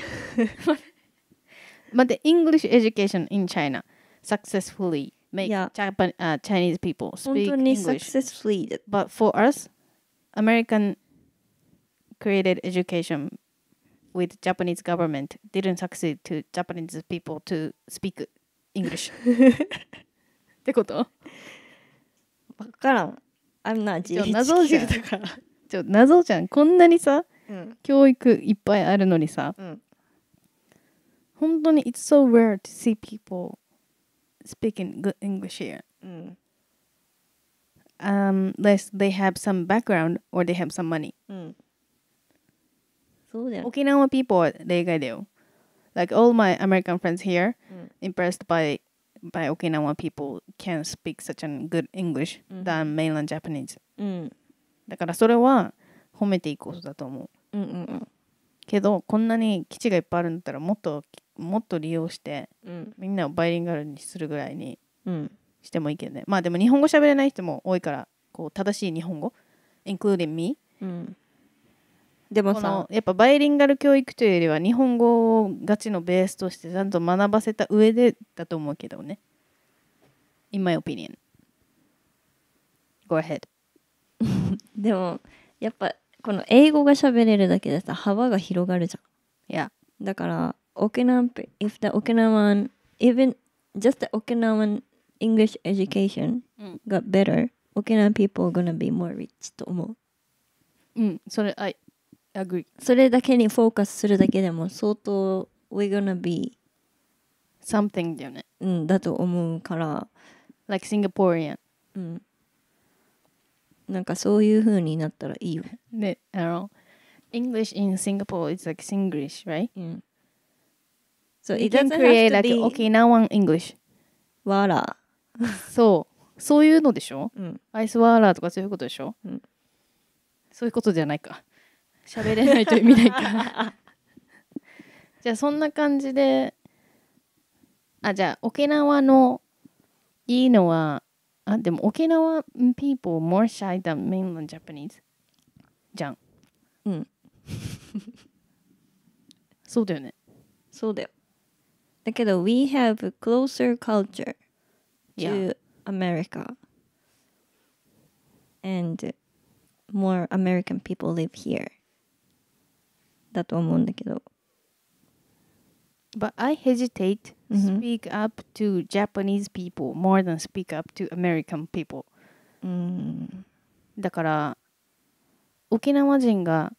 but the English education in China successfully make yeah. Japan, uh, Chinese people speak English successfully. But for us, American created education with Japanese government didn't succeed to Japanese people to speak English <laughs> ってこと分からん I'm not ちょ謎じゃんだからちょ謎じゃんこんなにさ、うん、教育いっぱいあるのにさ、うん、本当に <laughs> It's so rare to see people speaking good English here、うん mm. um, unless they have some background or they have some money、うん mm. そうだよ。沖縄 people は例外だよ。Like all my American friends here、impressed by by Okinawa people can speak such a good English、than mainland Japanese、うん。だからそれは褒めていくことだと思う。うんうんうん。けどこんなに基地がいっぱいあるんだったらもっともっと利用して、うん、みんなをバイリンガルにするぐらいにしてもいいけどね、うん、まあでも日本語喋れない人も多いからこう正しい日本語 including me、うん、でもさやっぱバイリンガル教育というよりは日本語をガチのベースとしてちゃんと学ばせた上でだと思うけどね In my opinion Go ahead でもやっぱこの英語が喋れるだけでさ幅が広がるじゃん Yeah だから沖縄 if the Okinawan even just the Okinawan English education got better、うん、Okinawan people gonna be more rich と思ううんそれあ agree. それだけにフォーカスするだけでも相当 we're gonna be something だよね。うん、だと思うから。Like Singaporean. うん。なんかそういう風になったらいいよ。で、あの、English in Singapore is like Singlish, right? うん。So it doesn't create like Okinawan English. わら。そう。そういうのでしょうん。アイスワーラーとかそういうことでしょうん。そういうことじゃないか。喋れないという意味ないからじゃあそんな感じであじゃあ沖縄のいいのはあでも沖縄 people more shy than mainland Japanese じゃんうんそうだよねそうだよだけど we have closer culture to、yeah. America and more American people live here だと思うんだけど。But I hesitate speak up to Japanese people more than speak up to American people. うんだから沖縄人が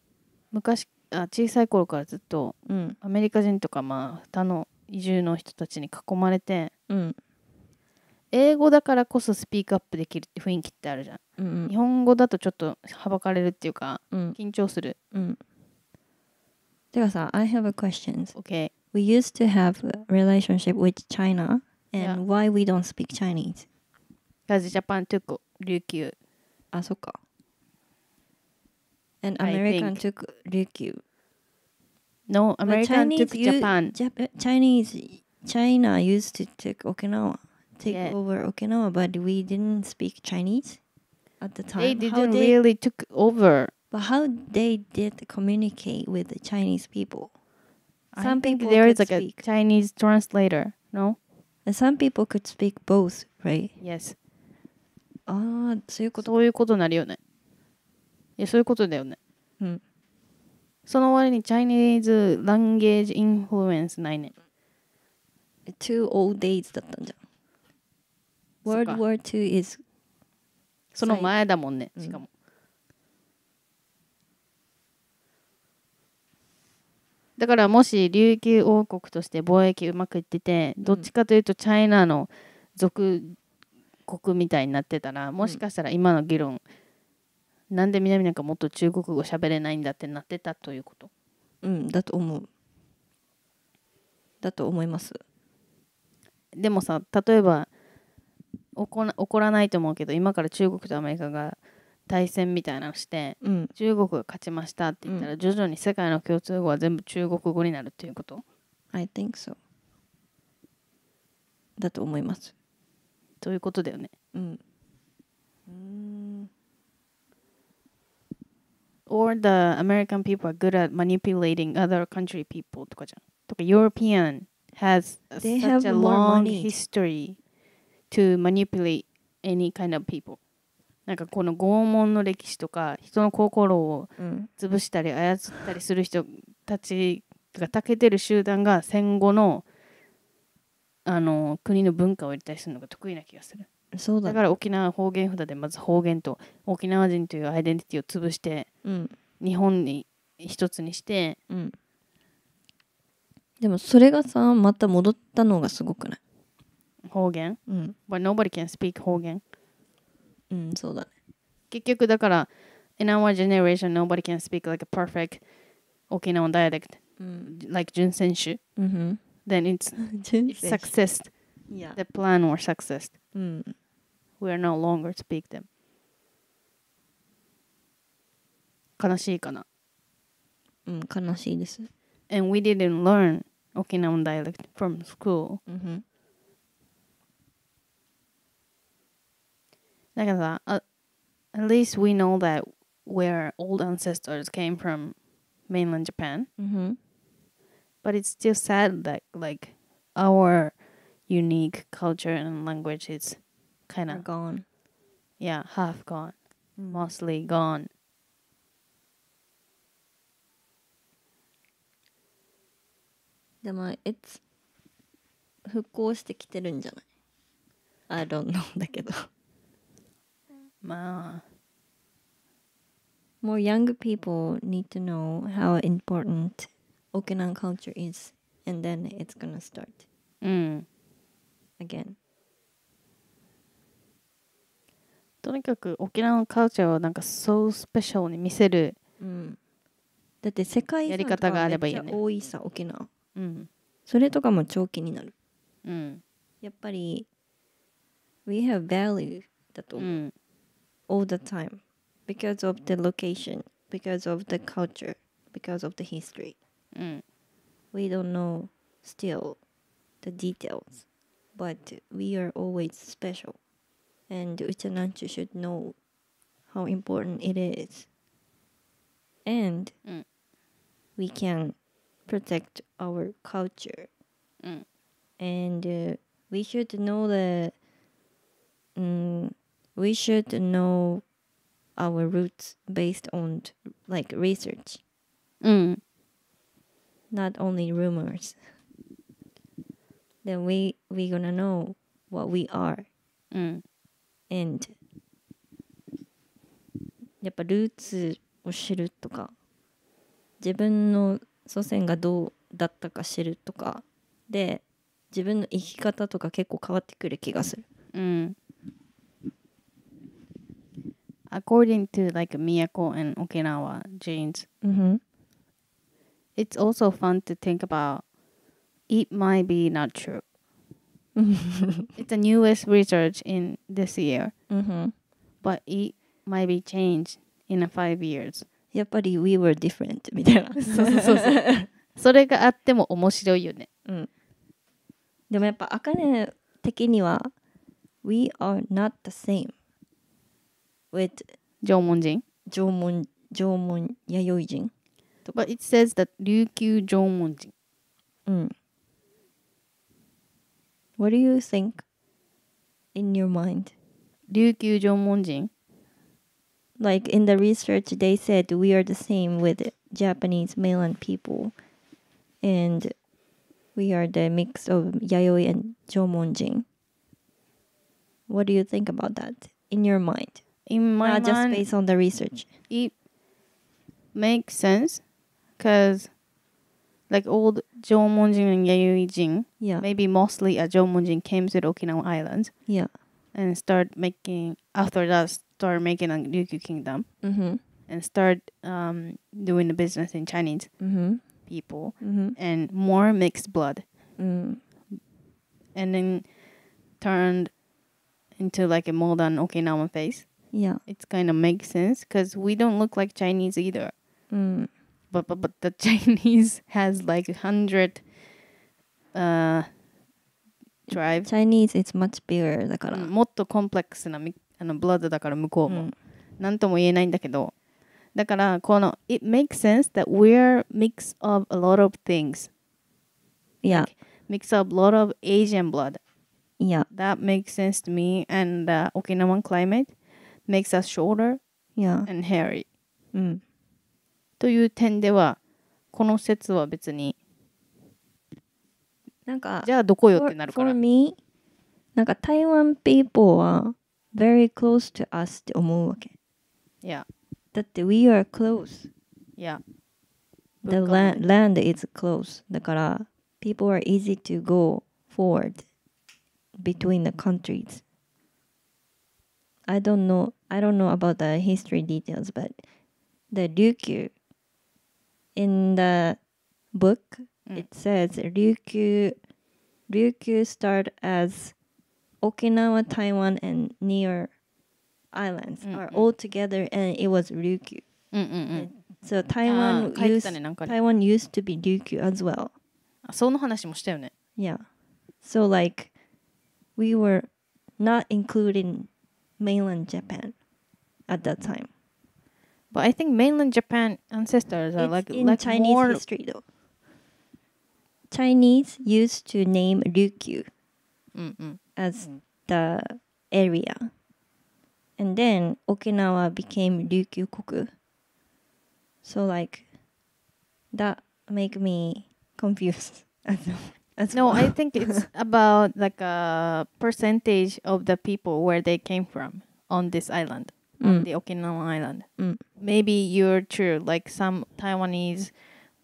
昔あ小さい頃からずっと、うん、アメリカ人とか、まあ、他の移住の人たちに囲まれて、うん、英語だからこそスピークアップできるって雰囲気ってあるじゃん、うんうん、日本語だとちょっとはばかれるっていうか、うん、緊張する、うん、tega I have a question. Okay. We used to have a relationship with China, and Yeah. why we don't speak Chinese? Because Japan took Ryukyu. あ、そっか。And ah, And American took Ryukyu. No, American took Japan. Jap- uh, Chinese, China used to take Okinawa, take Yeah. over Okinawa, but we didn't speak Chinese at the time. They didn't they- really took over. But how they did communicate with the Chinese people? Some I people there is like speak. a Chinese translator, no? And some people could speak both, right? Yes. Chinese ah, language influence, ああ、そういうこと。そういうことになるよね。いや、そういうことだよね。うん。その割にチャイニーズランゲージインフルエンスないね。Two old days だったんじゃん。World War II is その前だもんね、しかも。うんだからもし琉球王国として貿易うまくいっててどっちかというとチャイナの属国みたいになってたらもしかしたら今の議論、何なんで南なんかもっと中国語喋れないんだってなってたということうんだと思うだと思いますでもさ例えば怒らないと思うけど今から中国とアメリカが対戦みたいなのして、うん、中国が勝ちましたって言ったら、うん、徐々に世界の共通語は全部中国語になるっていうこと I think so だと思いますということだよねうん Or the American people are good at manipulating other country people とかじゃんとか European has such a long history to manipulate any kind of people なんかこの拷問の歴史とか人の心を潰したり操ったりする人たちがたけてる集団が戦後のあの国の文化を入れたりするのが得意な気がするそうだ,、だから沖縄方言札でまず方言と沖縄人というアイデンティティを潰して、日本に一つにして、うん、でもそれがさまた戻ったのがすごくない方言、うん、But nobody can speak 方言うん、そうだね。結局だから、in mm, our generation, nobody can speak like a perfect Okinawan dialect, mm, like Jun mm-hmm. Then it's, it's <laughs> success. Yeah. The plan was success. Mm. We are no longer speak them. 悲しいかな。うん、悲しいです。And we didn't learn Okinawan dialect from school. Mm-hmm. Uh, at least we know that where old ancestors came from mainland Japan. Mm-hmm. But it's still sad that like our unique culture and language is kind of gone. Yeah, half gone, mostly gone. it's 復興してきてるんじゃない I don't know だけどまあ More young people need to know how important Okinawan culture is, and then it's gonna start. Mm. Again. とにかく沖縄のカルチャーをなんか so special に見せる、うん、だって世界やり方があればいいよね多いさ沖縄、うん、それとかも長期になる、うん、やっぱり we have value だと思う、うん all the time because of the location, because of the culture, because of the history. Mm. We don't know still the details, but we are always special. And Uchananchu should know how important it is. And mm. we can protect our culture. Mm. And uh, we should know that. um, we should know our roots based on like research. Mm. Not only rumors. Then we we gonna know what we are. Mm. And やっぱルーツを知るとか自分の祖先がどうだったか知るとかで自分の生き方とか結構変わってくる気がする。うん according to like Miyako and Okinawa genes, mm-hmm. it's also fun to think about. It might be not true. <laughs> it's the newest research in this year, mm-hmm. but it might be changed in five years. やっぱり we were different みたいな。そうそうそうそう。それがあっても面白いよね。うん。でもやっぱ、あかね的には <laughs> <laughs> we are not the same。with 縄文人縄文縄文弥生人 But it says that 琉球縄文人うん mm. What do you think in your mind? 琉球縄文人 Like in the research they said we are the same with Japanese mainland people and we are the mix of Yayoi and Jomon Jin. What do you think about that in your mind? in my not mind, just based on the research. It makes sense, cause like old Jomon-jin and yayoi yeah. maybe mostly a jomon came to the Okinawa Islands, yeah, and start making after that start making a Ryukyu Kingdom, mm -hmm. and start um, doing the business in Chinese mm -hmm. people mm -hmm. and more mixed blood, mm. and then turned into like a modern Okinawan face. Yeah. It's kind of makes sense because we don't look like Chinese either. Mm. But, but but the <laughs> Chinese has like hundred uh tribe. Chinese it's much bigger だから。もっとコンプレックスなみあのブラッドだから向こうも、うん、なんとも言えないんだけど。だからこの it makes sense that we're mix of a lot of things. Yeah. Like, mix up a lot of Asian blood. Yeah. That makes sense to me and uh, Okinawan climate makes us shorter yeah. and hairy、うん、という点ではこの説は別になんかじゃあどこよってなるから mm. for, for me なんか台湾 people は very close to us って思うわけ Yeah だって we are close Yeah The land, land is close だから people are easy to go forward between the countries I don't know. I don't know about the history details, but the Ryukyu in the book mm. it says Ryukyu Ryukyu start as Okinawa, Taiwan, and near islands mm are mm. all together, and it was Ryukyu. Mm, mm, so Taiwan ah, used, Taiwan used to be Ryukyu as well. Ah, yeah. So like we were not including mainland Japan at that mm. time. But I think mainland Japan ancestors are like in like Chinese more history though. Chinese used to name Ryukyu mm -mm. as mm. the area, and then Okinawa became Ryukyu Koku. So like, that make me <laughs> confused. As no, well. I think it's <laughs> about like a percentage of the people where they came from on this island, mm. on the Okinawa island. Mm. Maybe you're true. Like some Taiwanese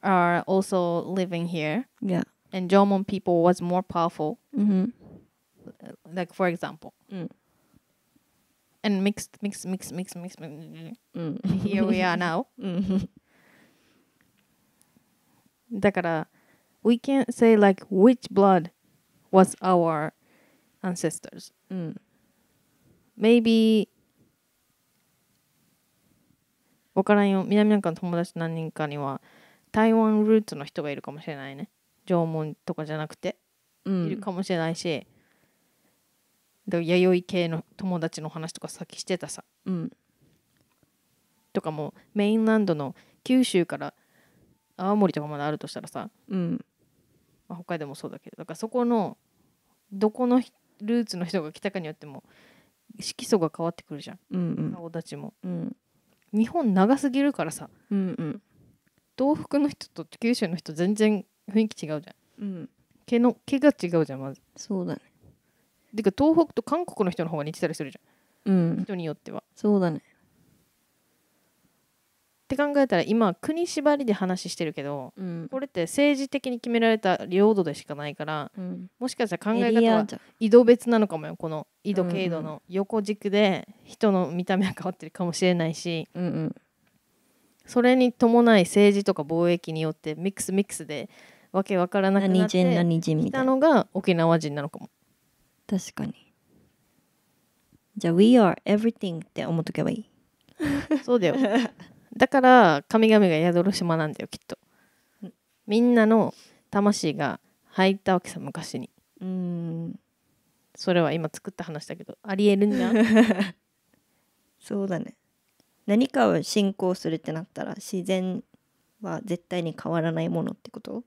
are also living here. Yeah. And Jomon people was more powerful. Mm-hmm. Like for example. Mm. And mixed, mixed, mixed, mixed, mixed. mixed. Mm. Here we are now. だから。<laughs> Mm-hmm. we can't say like which blood was our ancestors. Mm. Maybe わからんよ。南なんかの友達何人かには台湾ルーツの人がいるかもしれないね。縄文とかじゃなくて、うん、いるかもしれないし、弥生系の友達の話とかさっきしてたさ。うん、とかもメインランドの九州から青森とかまであるとしたらさ、うん、まあ、北海道もそうだけどだからそこのどこのルーツの人が来たかによっても色素が変わってくるじゃん、うんうん、顔立ちも、うん、日本長すぎるからさ、うんうん、東北の人と九州の人全然雰囲気違うじゃん、うん、毛の毛が違うじゃんまずそうだねてか東北と韓国の人の方が似てたりするじゃん、うん、人によってはそうだねって考えたら今国縛りで話してるけど、うん、これって政治的に決められた領土でしかないから、うん、もしかしたら考え方は井戸別なのかもよこの井戸経度の横軸で人の見た目は変わってるかもしれないし、うんうん、それに伴い政治とか貿易によってミックスミックスでわけわからなくなってきたのが沖縄人なのかも確かにじゃあ「We are everything」って思っとけばいいそうだよ <laughs> だから神々が宿る島なんだよきっとみんなの魂が入ったわけさ昔にうんそれは今作った話だけどありえるんだ <laughs> そうだね何かを信仰するってなったら自然は絶対に変わらないものってこと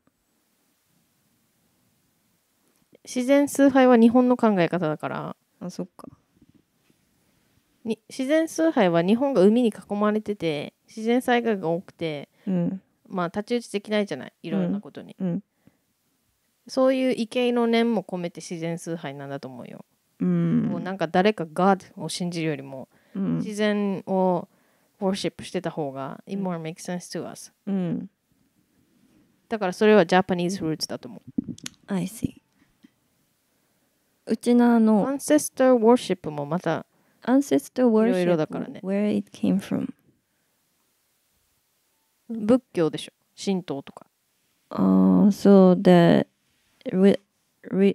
自然崇拝は日本の考え方だからあそっかに自然崇拝は日本が海に囲まれてて自然災害が多くて、うん、まあ太刀打ちできないじゃないいろんなことに、うんうん、そういう畏敬の念も込めて自然崇拝なんだと思うよ、うん、もうなんか誰かガードを信じるよりも、自然をウォーシップしてた方が it more makes sense to us、うん、だからそれはジャパニーズフルーツだと思う I see うちのあのアンセスターウォーシップもまたアンセスターウォーシップね where it came from 仏教でしょ神道とかああ、そうで re, l i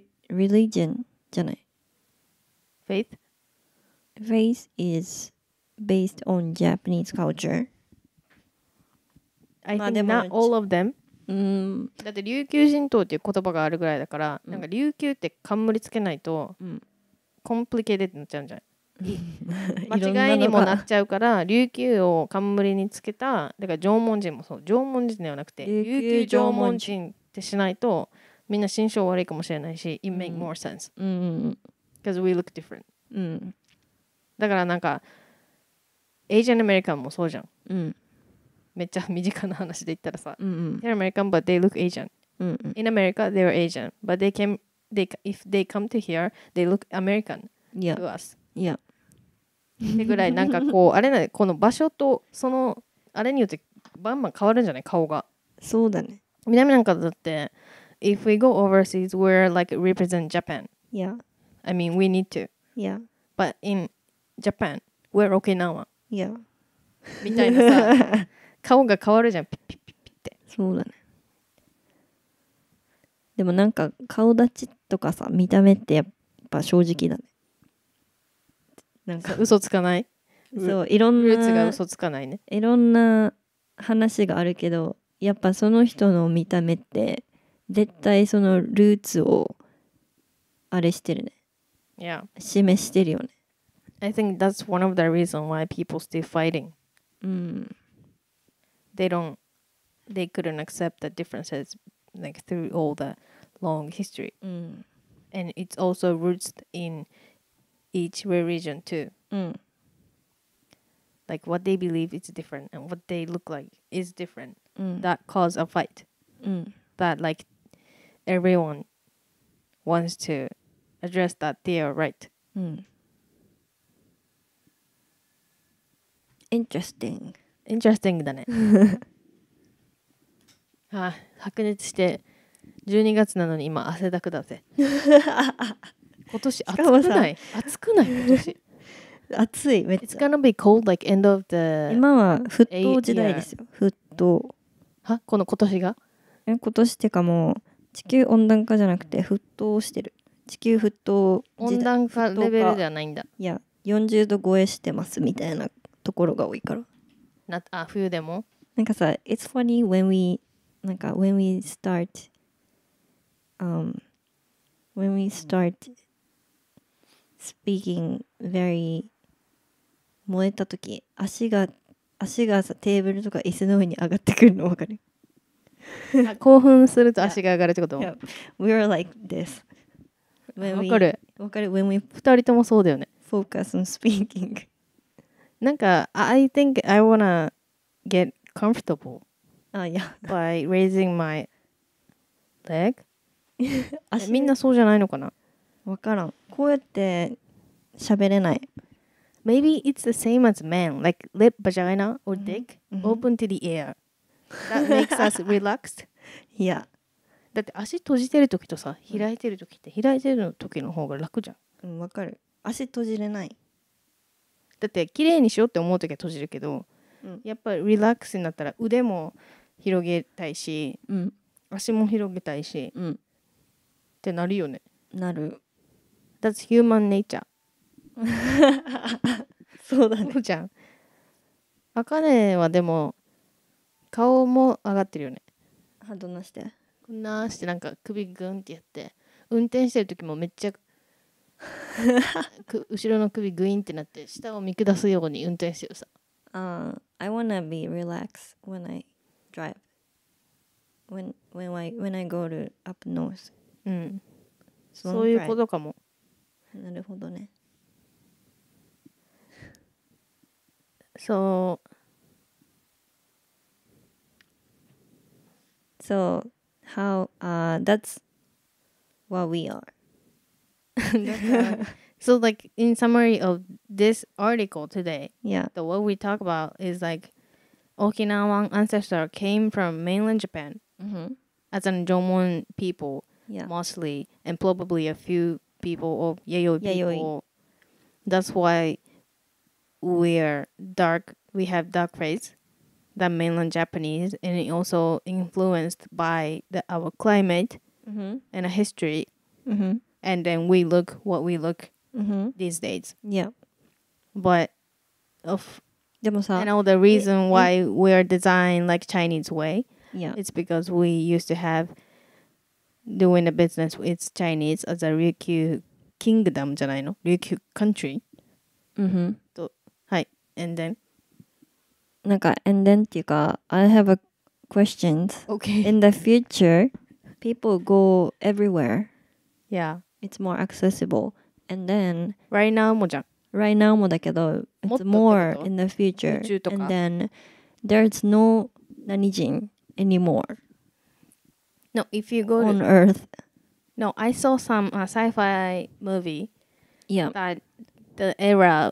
g i o n じゃない faith faith is based on Japanese culture I think not all of them だって琉球神道っていう言葉があるぐらいだから、うんなんか琉球って冠つけないと、うんコンプリケイテッドになっちゃうんじゃない間違いにもなっちゃうから琉球を冠につけただから縄文人もそう縄文人ではなくて琉球縄文人ってしないとみんな心象悪いかもしれないし、うん、It make more sense because、うん、we look different、うん、だからなんか Asian American もそうじゃん、うん、めっちゃ身近な話で言ったらさ、うんうん、They're American but they look Asian、うんうん、In America they were Asian but they came they if they come to here they look American yeah. to us yeah ってぐらいなんかこう <laughs> あれなこの場所とそのあれによってバンバン変わるんじゃない顔がそうだね南なんかだって If we go overseas we're like represent Japan Yeah I mean we need to Yeah But in Japan we're Okinawa Yeah <laughs> みたいなさ顔が変わるじゃんピッピッピッピッってそうだねでもなんか顔立ちとかさ見た目ってやっぱ正直だねなんか嘘つかないそういろんなルーツが嘘つかないねいろんな話があるけどやっぱその人の見た目って絶対そのルーツをあれしてるね y e 示してるよね I think that's one of the reason s why people stay fighting うん They don't They couldn't accept the differences like through all the long history、うん and it's also roots in each religion too. Mm. Like what they believe is different and what they look like is different. Mm. That cause a fight. Mm. That like everyone wants to address that they are right. Mm. Interesting. Interesting だね。あ、白熱して12月なのに今汗だくだぜ。<laughs> <laughs> 今年暑くない暑くない <laughs> 今年暑いめっちゃ It's gonna be cold like end of the 今は沸騰時代ですよ沸騰はこの今年が今年ってかもう地球温暖化じゃなくて沸騰してる地球沸騰温暖化レベルじゃないんだいや40度超えしてますみたいなところが多いからなあ冬でもなんかさ It's funny when we なんか when we start um when we start speaking very 燃えた時足が足がさテーブルとか椅子の上に上がってくるの分かる興奮すると足が上がるってこと yeah. We were like this 分かる分かる When we 2人ともそうだよね focus on speaking なんか I think I wanna get comfortable uh, yeah. by raising my leg みんなそうじゃないのかな分からんこうやって喋れない Maybe it's the same as men, like lip, vagina, or dick, open to the air. That makes us <laughs> relaxed. いやだって足閉じてるときとさ開いてるときって開いてるときの方が楽じゃんうんわかる足閉じれないだって綺麗にしようって思うときは閉じるけど、うんやっぱりリラックスになったら腕も広げたいしうん足も広げたいしっうんてなるよねなる That's human nature <laughs> そうだねそうじゃんあかねはでも顔も上がってるよねあどんなしてこんなしてなんか首グンってやって運転してる時もめっちゃく後ろの首グインってなって下を見下すように運転してるさあ、uh, I wanna be relaxed when I drive when when I when I go to up north うんそういうことかもなるほどね。そう。So, how, uh, that's what we are. <laughs> so, like, in summary of this article today, yeah, the, what we talk about is like Okinawan ancestor came from mainland Japan mm-hmm. as an Jomon people, yeah. mostly, and probably a few people or yayoi, yayoi. people. That's why we're dark. We have dark race The mainland Japanese, and it also influenced by the, our climate mm-hmm. and history. Mm-hmm. And then we look what we look mm-hmm. these days. Yeah, but of and all the reason why we're designed like Chinese way. Yeah, it's because we used to have doing a business with Chinese as a Ryukyu kingdom じゃないの ?Ryukyu country? Mm-hmm. And then? and then I have a question. Okay. In the future, people go everywhere. Yeah. It's more accessible. And then... Right now Right now it's more in the future. And then, there's no nanijin anymore. No, if you go on to, Earth. No, I saw some uh, sci-fi movie. Yeah. That the era,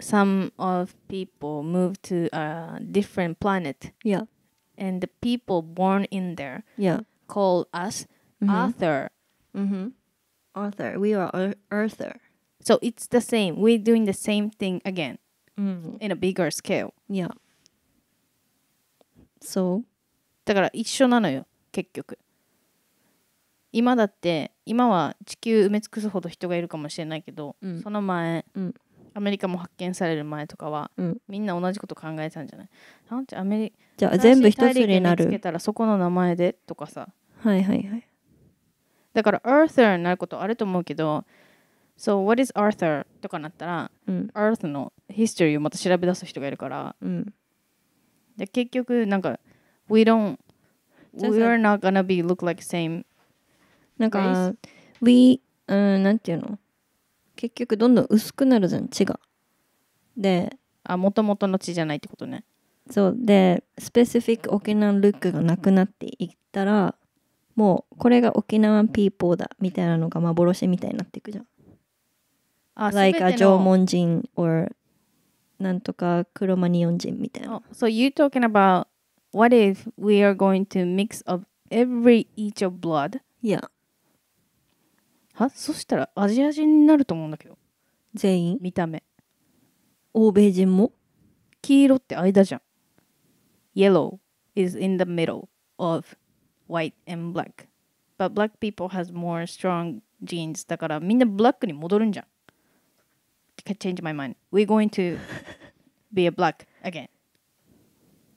some of people moved to a different planet. Yeah. And the people born in there. Yeah. Call us mm-hmm. Arthur. Mm-hmm. Arthur, we are Arthur. So it's the same. We're doing the same thing again, mm-hmm. in a bigger scale. Yeah. So. だから一緒なのよ結局。今だって今は地球埋め尽くすほど人がいるかもしれないけど、うん、その前、うん、アメリカも発見される前とかは、うん、みんな同じこと考えたんじゃないなんてアメリじゃあ全部一つになるつけたらそこの名前でとかさはいはいはいだから Arthur になることあると思うけど So what is Arthur とかなったら、うん、Earth の history をまた調べ出す人がいるから、うん、で結局なんか We don't We're a not gonna be look like same なんか、we、うん、なんていうの結局どんどん薄くなるじゃん、血が。で、あ、もともとの血じゃないってことね。そうでスペシフィック沖縄ルックがなくなっていったらもうこれが沖縄ピーポーだみたいなのが幻みたいになっていくじゃん。あ、like 縄文人 or なんとかクロマニオン人みたいな。そう、so you talking about what if we are going to mix of every each of blood? Yeah. あそしたらアジア人になると思うんだけど全員見た目欧米人も黄色って間じゃん Yellow is in the middle of white and black but black people has more strong genes だからみんなブラックに戻るんじゃん change my mind we're going to be a black again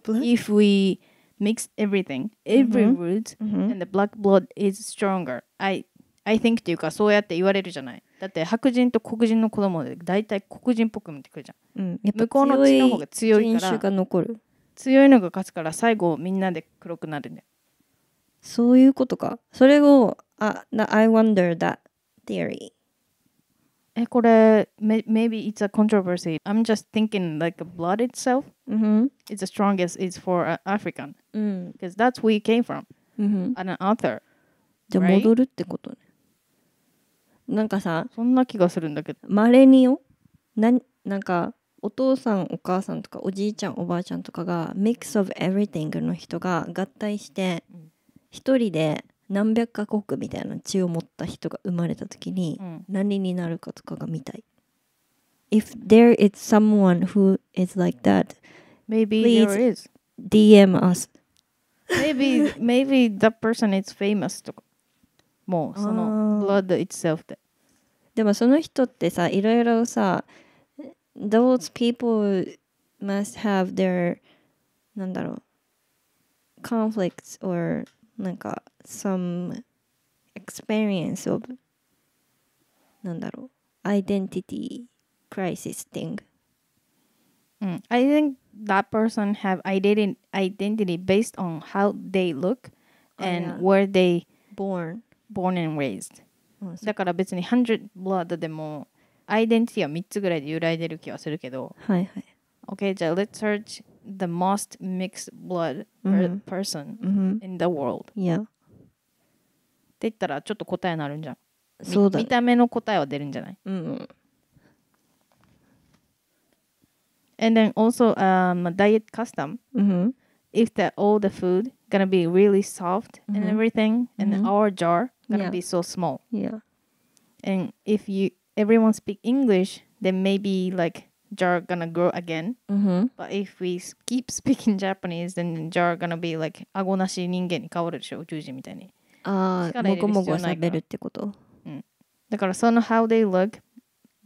black? if we mix everything every root mm -hmm. and the black blood is stronger I I think っていうかそうやって言われるじゃないだって白人と黒人の子供で大体黒人っぽく見てくるじゃん、うん、やっぱ向こうの血の方が強いから強いのが勝つから最後みんなで黒くなるんだよそういうことかそれをあ、uh, I wonder that theory えこれ maybe it's a controversy I'm just thinking like blood itself、mm hmm. it's the strongest is for a African because、mm. that's where you came from、mm hmm. a n a u t h o r じゃ戻るってことね、right? なんかさそんな気がするんだけどまれによななんかお父さんお母さんとかおじいちゃんおばあちゃんとかが Mix of Everything の人が合体して一、うん、人で何百か国みたいな血を持った人が生まれた時に何になるかとかが見たい。If there is someone who is like that, maybe there is. DM us. Maybe, maybe that person is famous とか。もうその blood itself ででもその人ってさいろいろさ those people must have their なんだろう conflicts or なんか some experience of なんだろう identity crisis thing mm. I think that person have identity based on how they look oh, and oh, yeah. where they born born and raised だから別に100 blood でもアイデンティティは3つぐらいで揺らいでる気はするけどはいはい Okay, じゃあ let's search the most mixed blood per mm-hmm. person、in mm-hmm. the world Yeah って言ったらちょっと答えになるんじゃんそうだ、ね、見た目の答えは出るんじゃない、うん And then also um, diet custom. Mm-hmm. If the all the food gonna be really soft mm-hmm. and everything in mm-hmm. our jar, gonna yeah. be so small. Yeah. And if you everyone speak English, then maybe like jar gonna grow again. Mm-hmm. But if we keep <laughs> speaking Japanese, then jar gonna be like 顎なし人間に変わるでしょ宇宙人みたいに。ああ、もごもご喋るってこと。うん。だからその ah, mm. how they look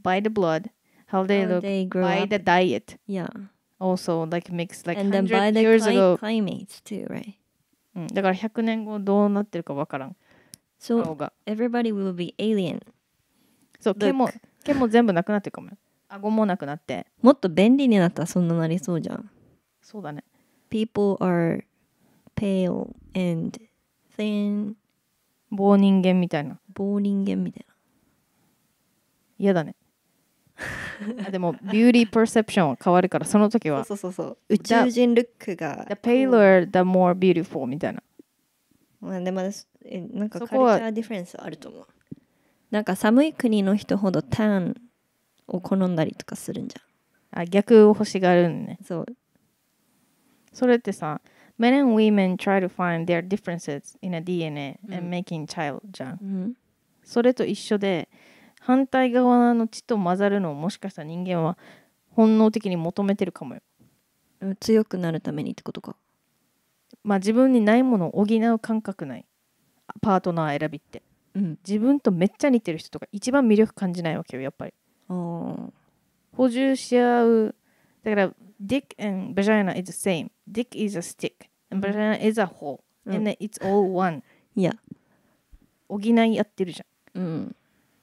by the blood, how they how look they by the diet. Yeah. Also like mixed, like and then by the years ago. too, right? うん。だから100年後どうなってるかわからん。Mm. So everybody will be alien. そう毛も l 毛も全部なくなってかも顎もなくなってもっと便利になったらそんななりそうじゃん。そうだね People are pale and thin, 棒人間みたいな棒人間みたいな。嫌だねあでもビューティーパーセプションは変わるからその時はそうそうそう。宇宙人ルックが The。paler the more beautiful みたいなまあでも、えなんかカルチャーディフェンスあると思うなんか寒い国の人ほどターンを好んだりとかするんじゃんあ逆を欲しがるんねそうそれってさ Men and women try to find their differences in a DNA and making child じゃん、うん、それと一緒で反対側の血と混ざるのをもしかしたら人間は本能的に求めてるかもよ強くなるためにってことかまあ自分にないものを補う感覚ないパートナー選びって、うん、自分とめっちゃ似てる人とか一番魅力感じないわけよやっぱり補充し合うだから dick and vagina is the same dick is a stick and vagina is a hole、うん、and it's all one <laughs> いや補い合ってるじゃん、うん、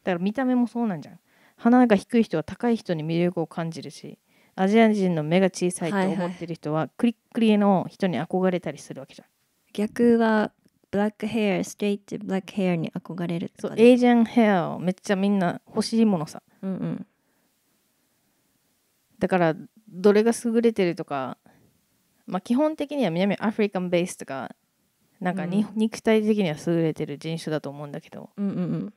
だから見た目もそうなんじゃん鼻が低い人は高い人に魅力を感じるしアジア人の目が小さいと思ってる人はクリックリの人に憧れたりするわけじゃん、逆はブラックヘアストレートブラックヘアに憧れるそうエージェンヘアをめっちゃみんな欲しいものさ、うんうん、だからどれが優れてるとかまあ基本的には南アフリカンベースとかなんかに、うん、肉体的には優れてる人種だと思うんだけど、うんうんうん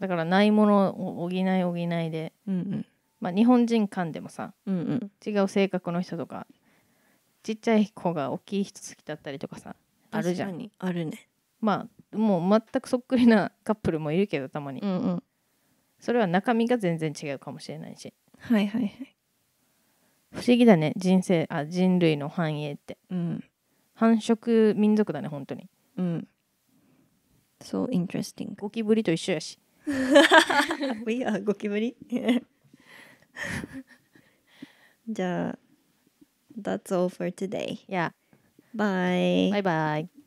だからないものを補い補いで、うんうん、まあ、日本人間でもさ、うんうん、違う性格の人とかちっちゃい子が大きい人好きだったりとかさあるじゃんあるねまあもう全くそっくりなカップルもいるけどたまに、うんうん、それは中身が全然違うかもしれないしはいはいはい不思議だね人生あ人類の繁栄って、うん、繁殖民族だね本当にうんそう、イン interesting ゴキブリと一緒やしいや <laughs> ゴキブリ <laughs> じゃあ that's all for today. Yeah. Bye. Bye bye.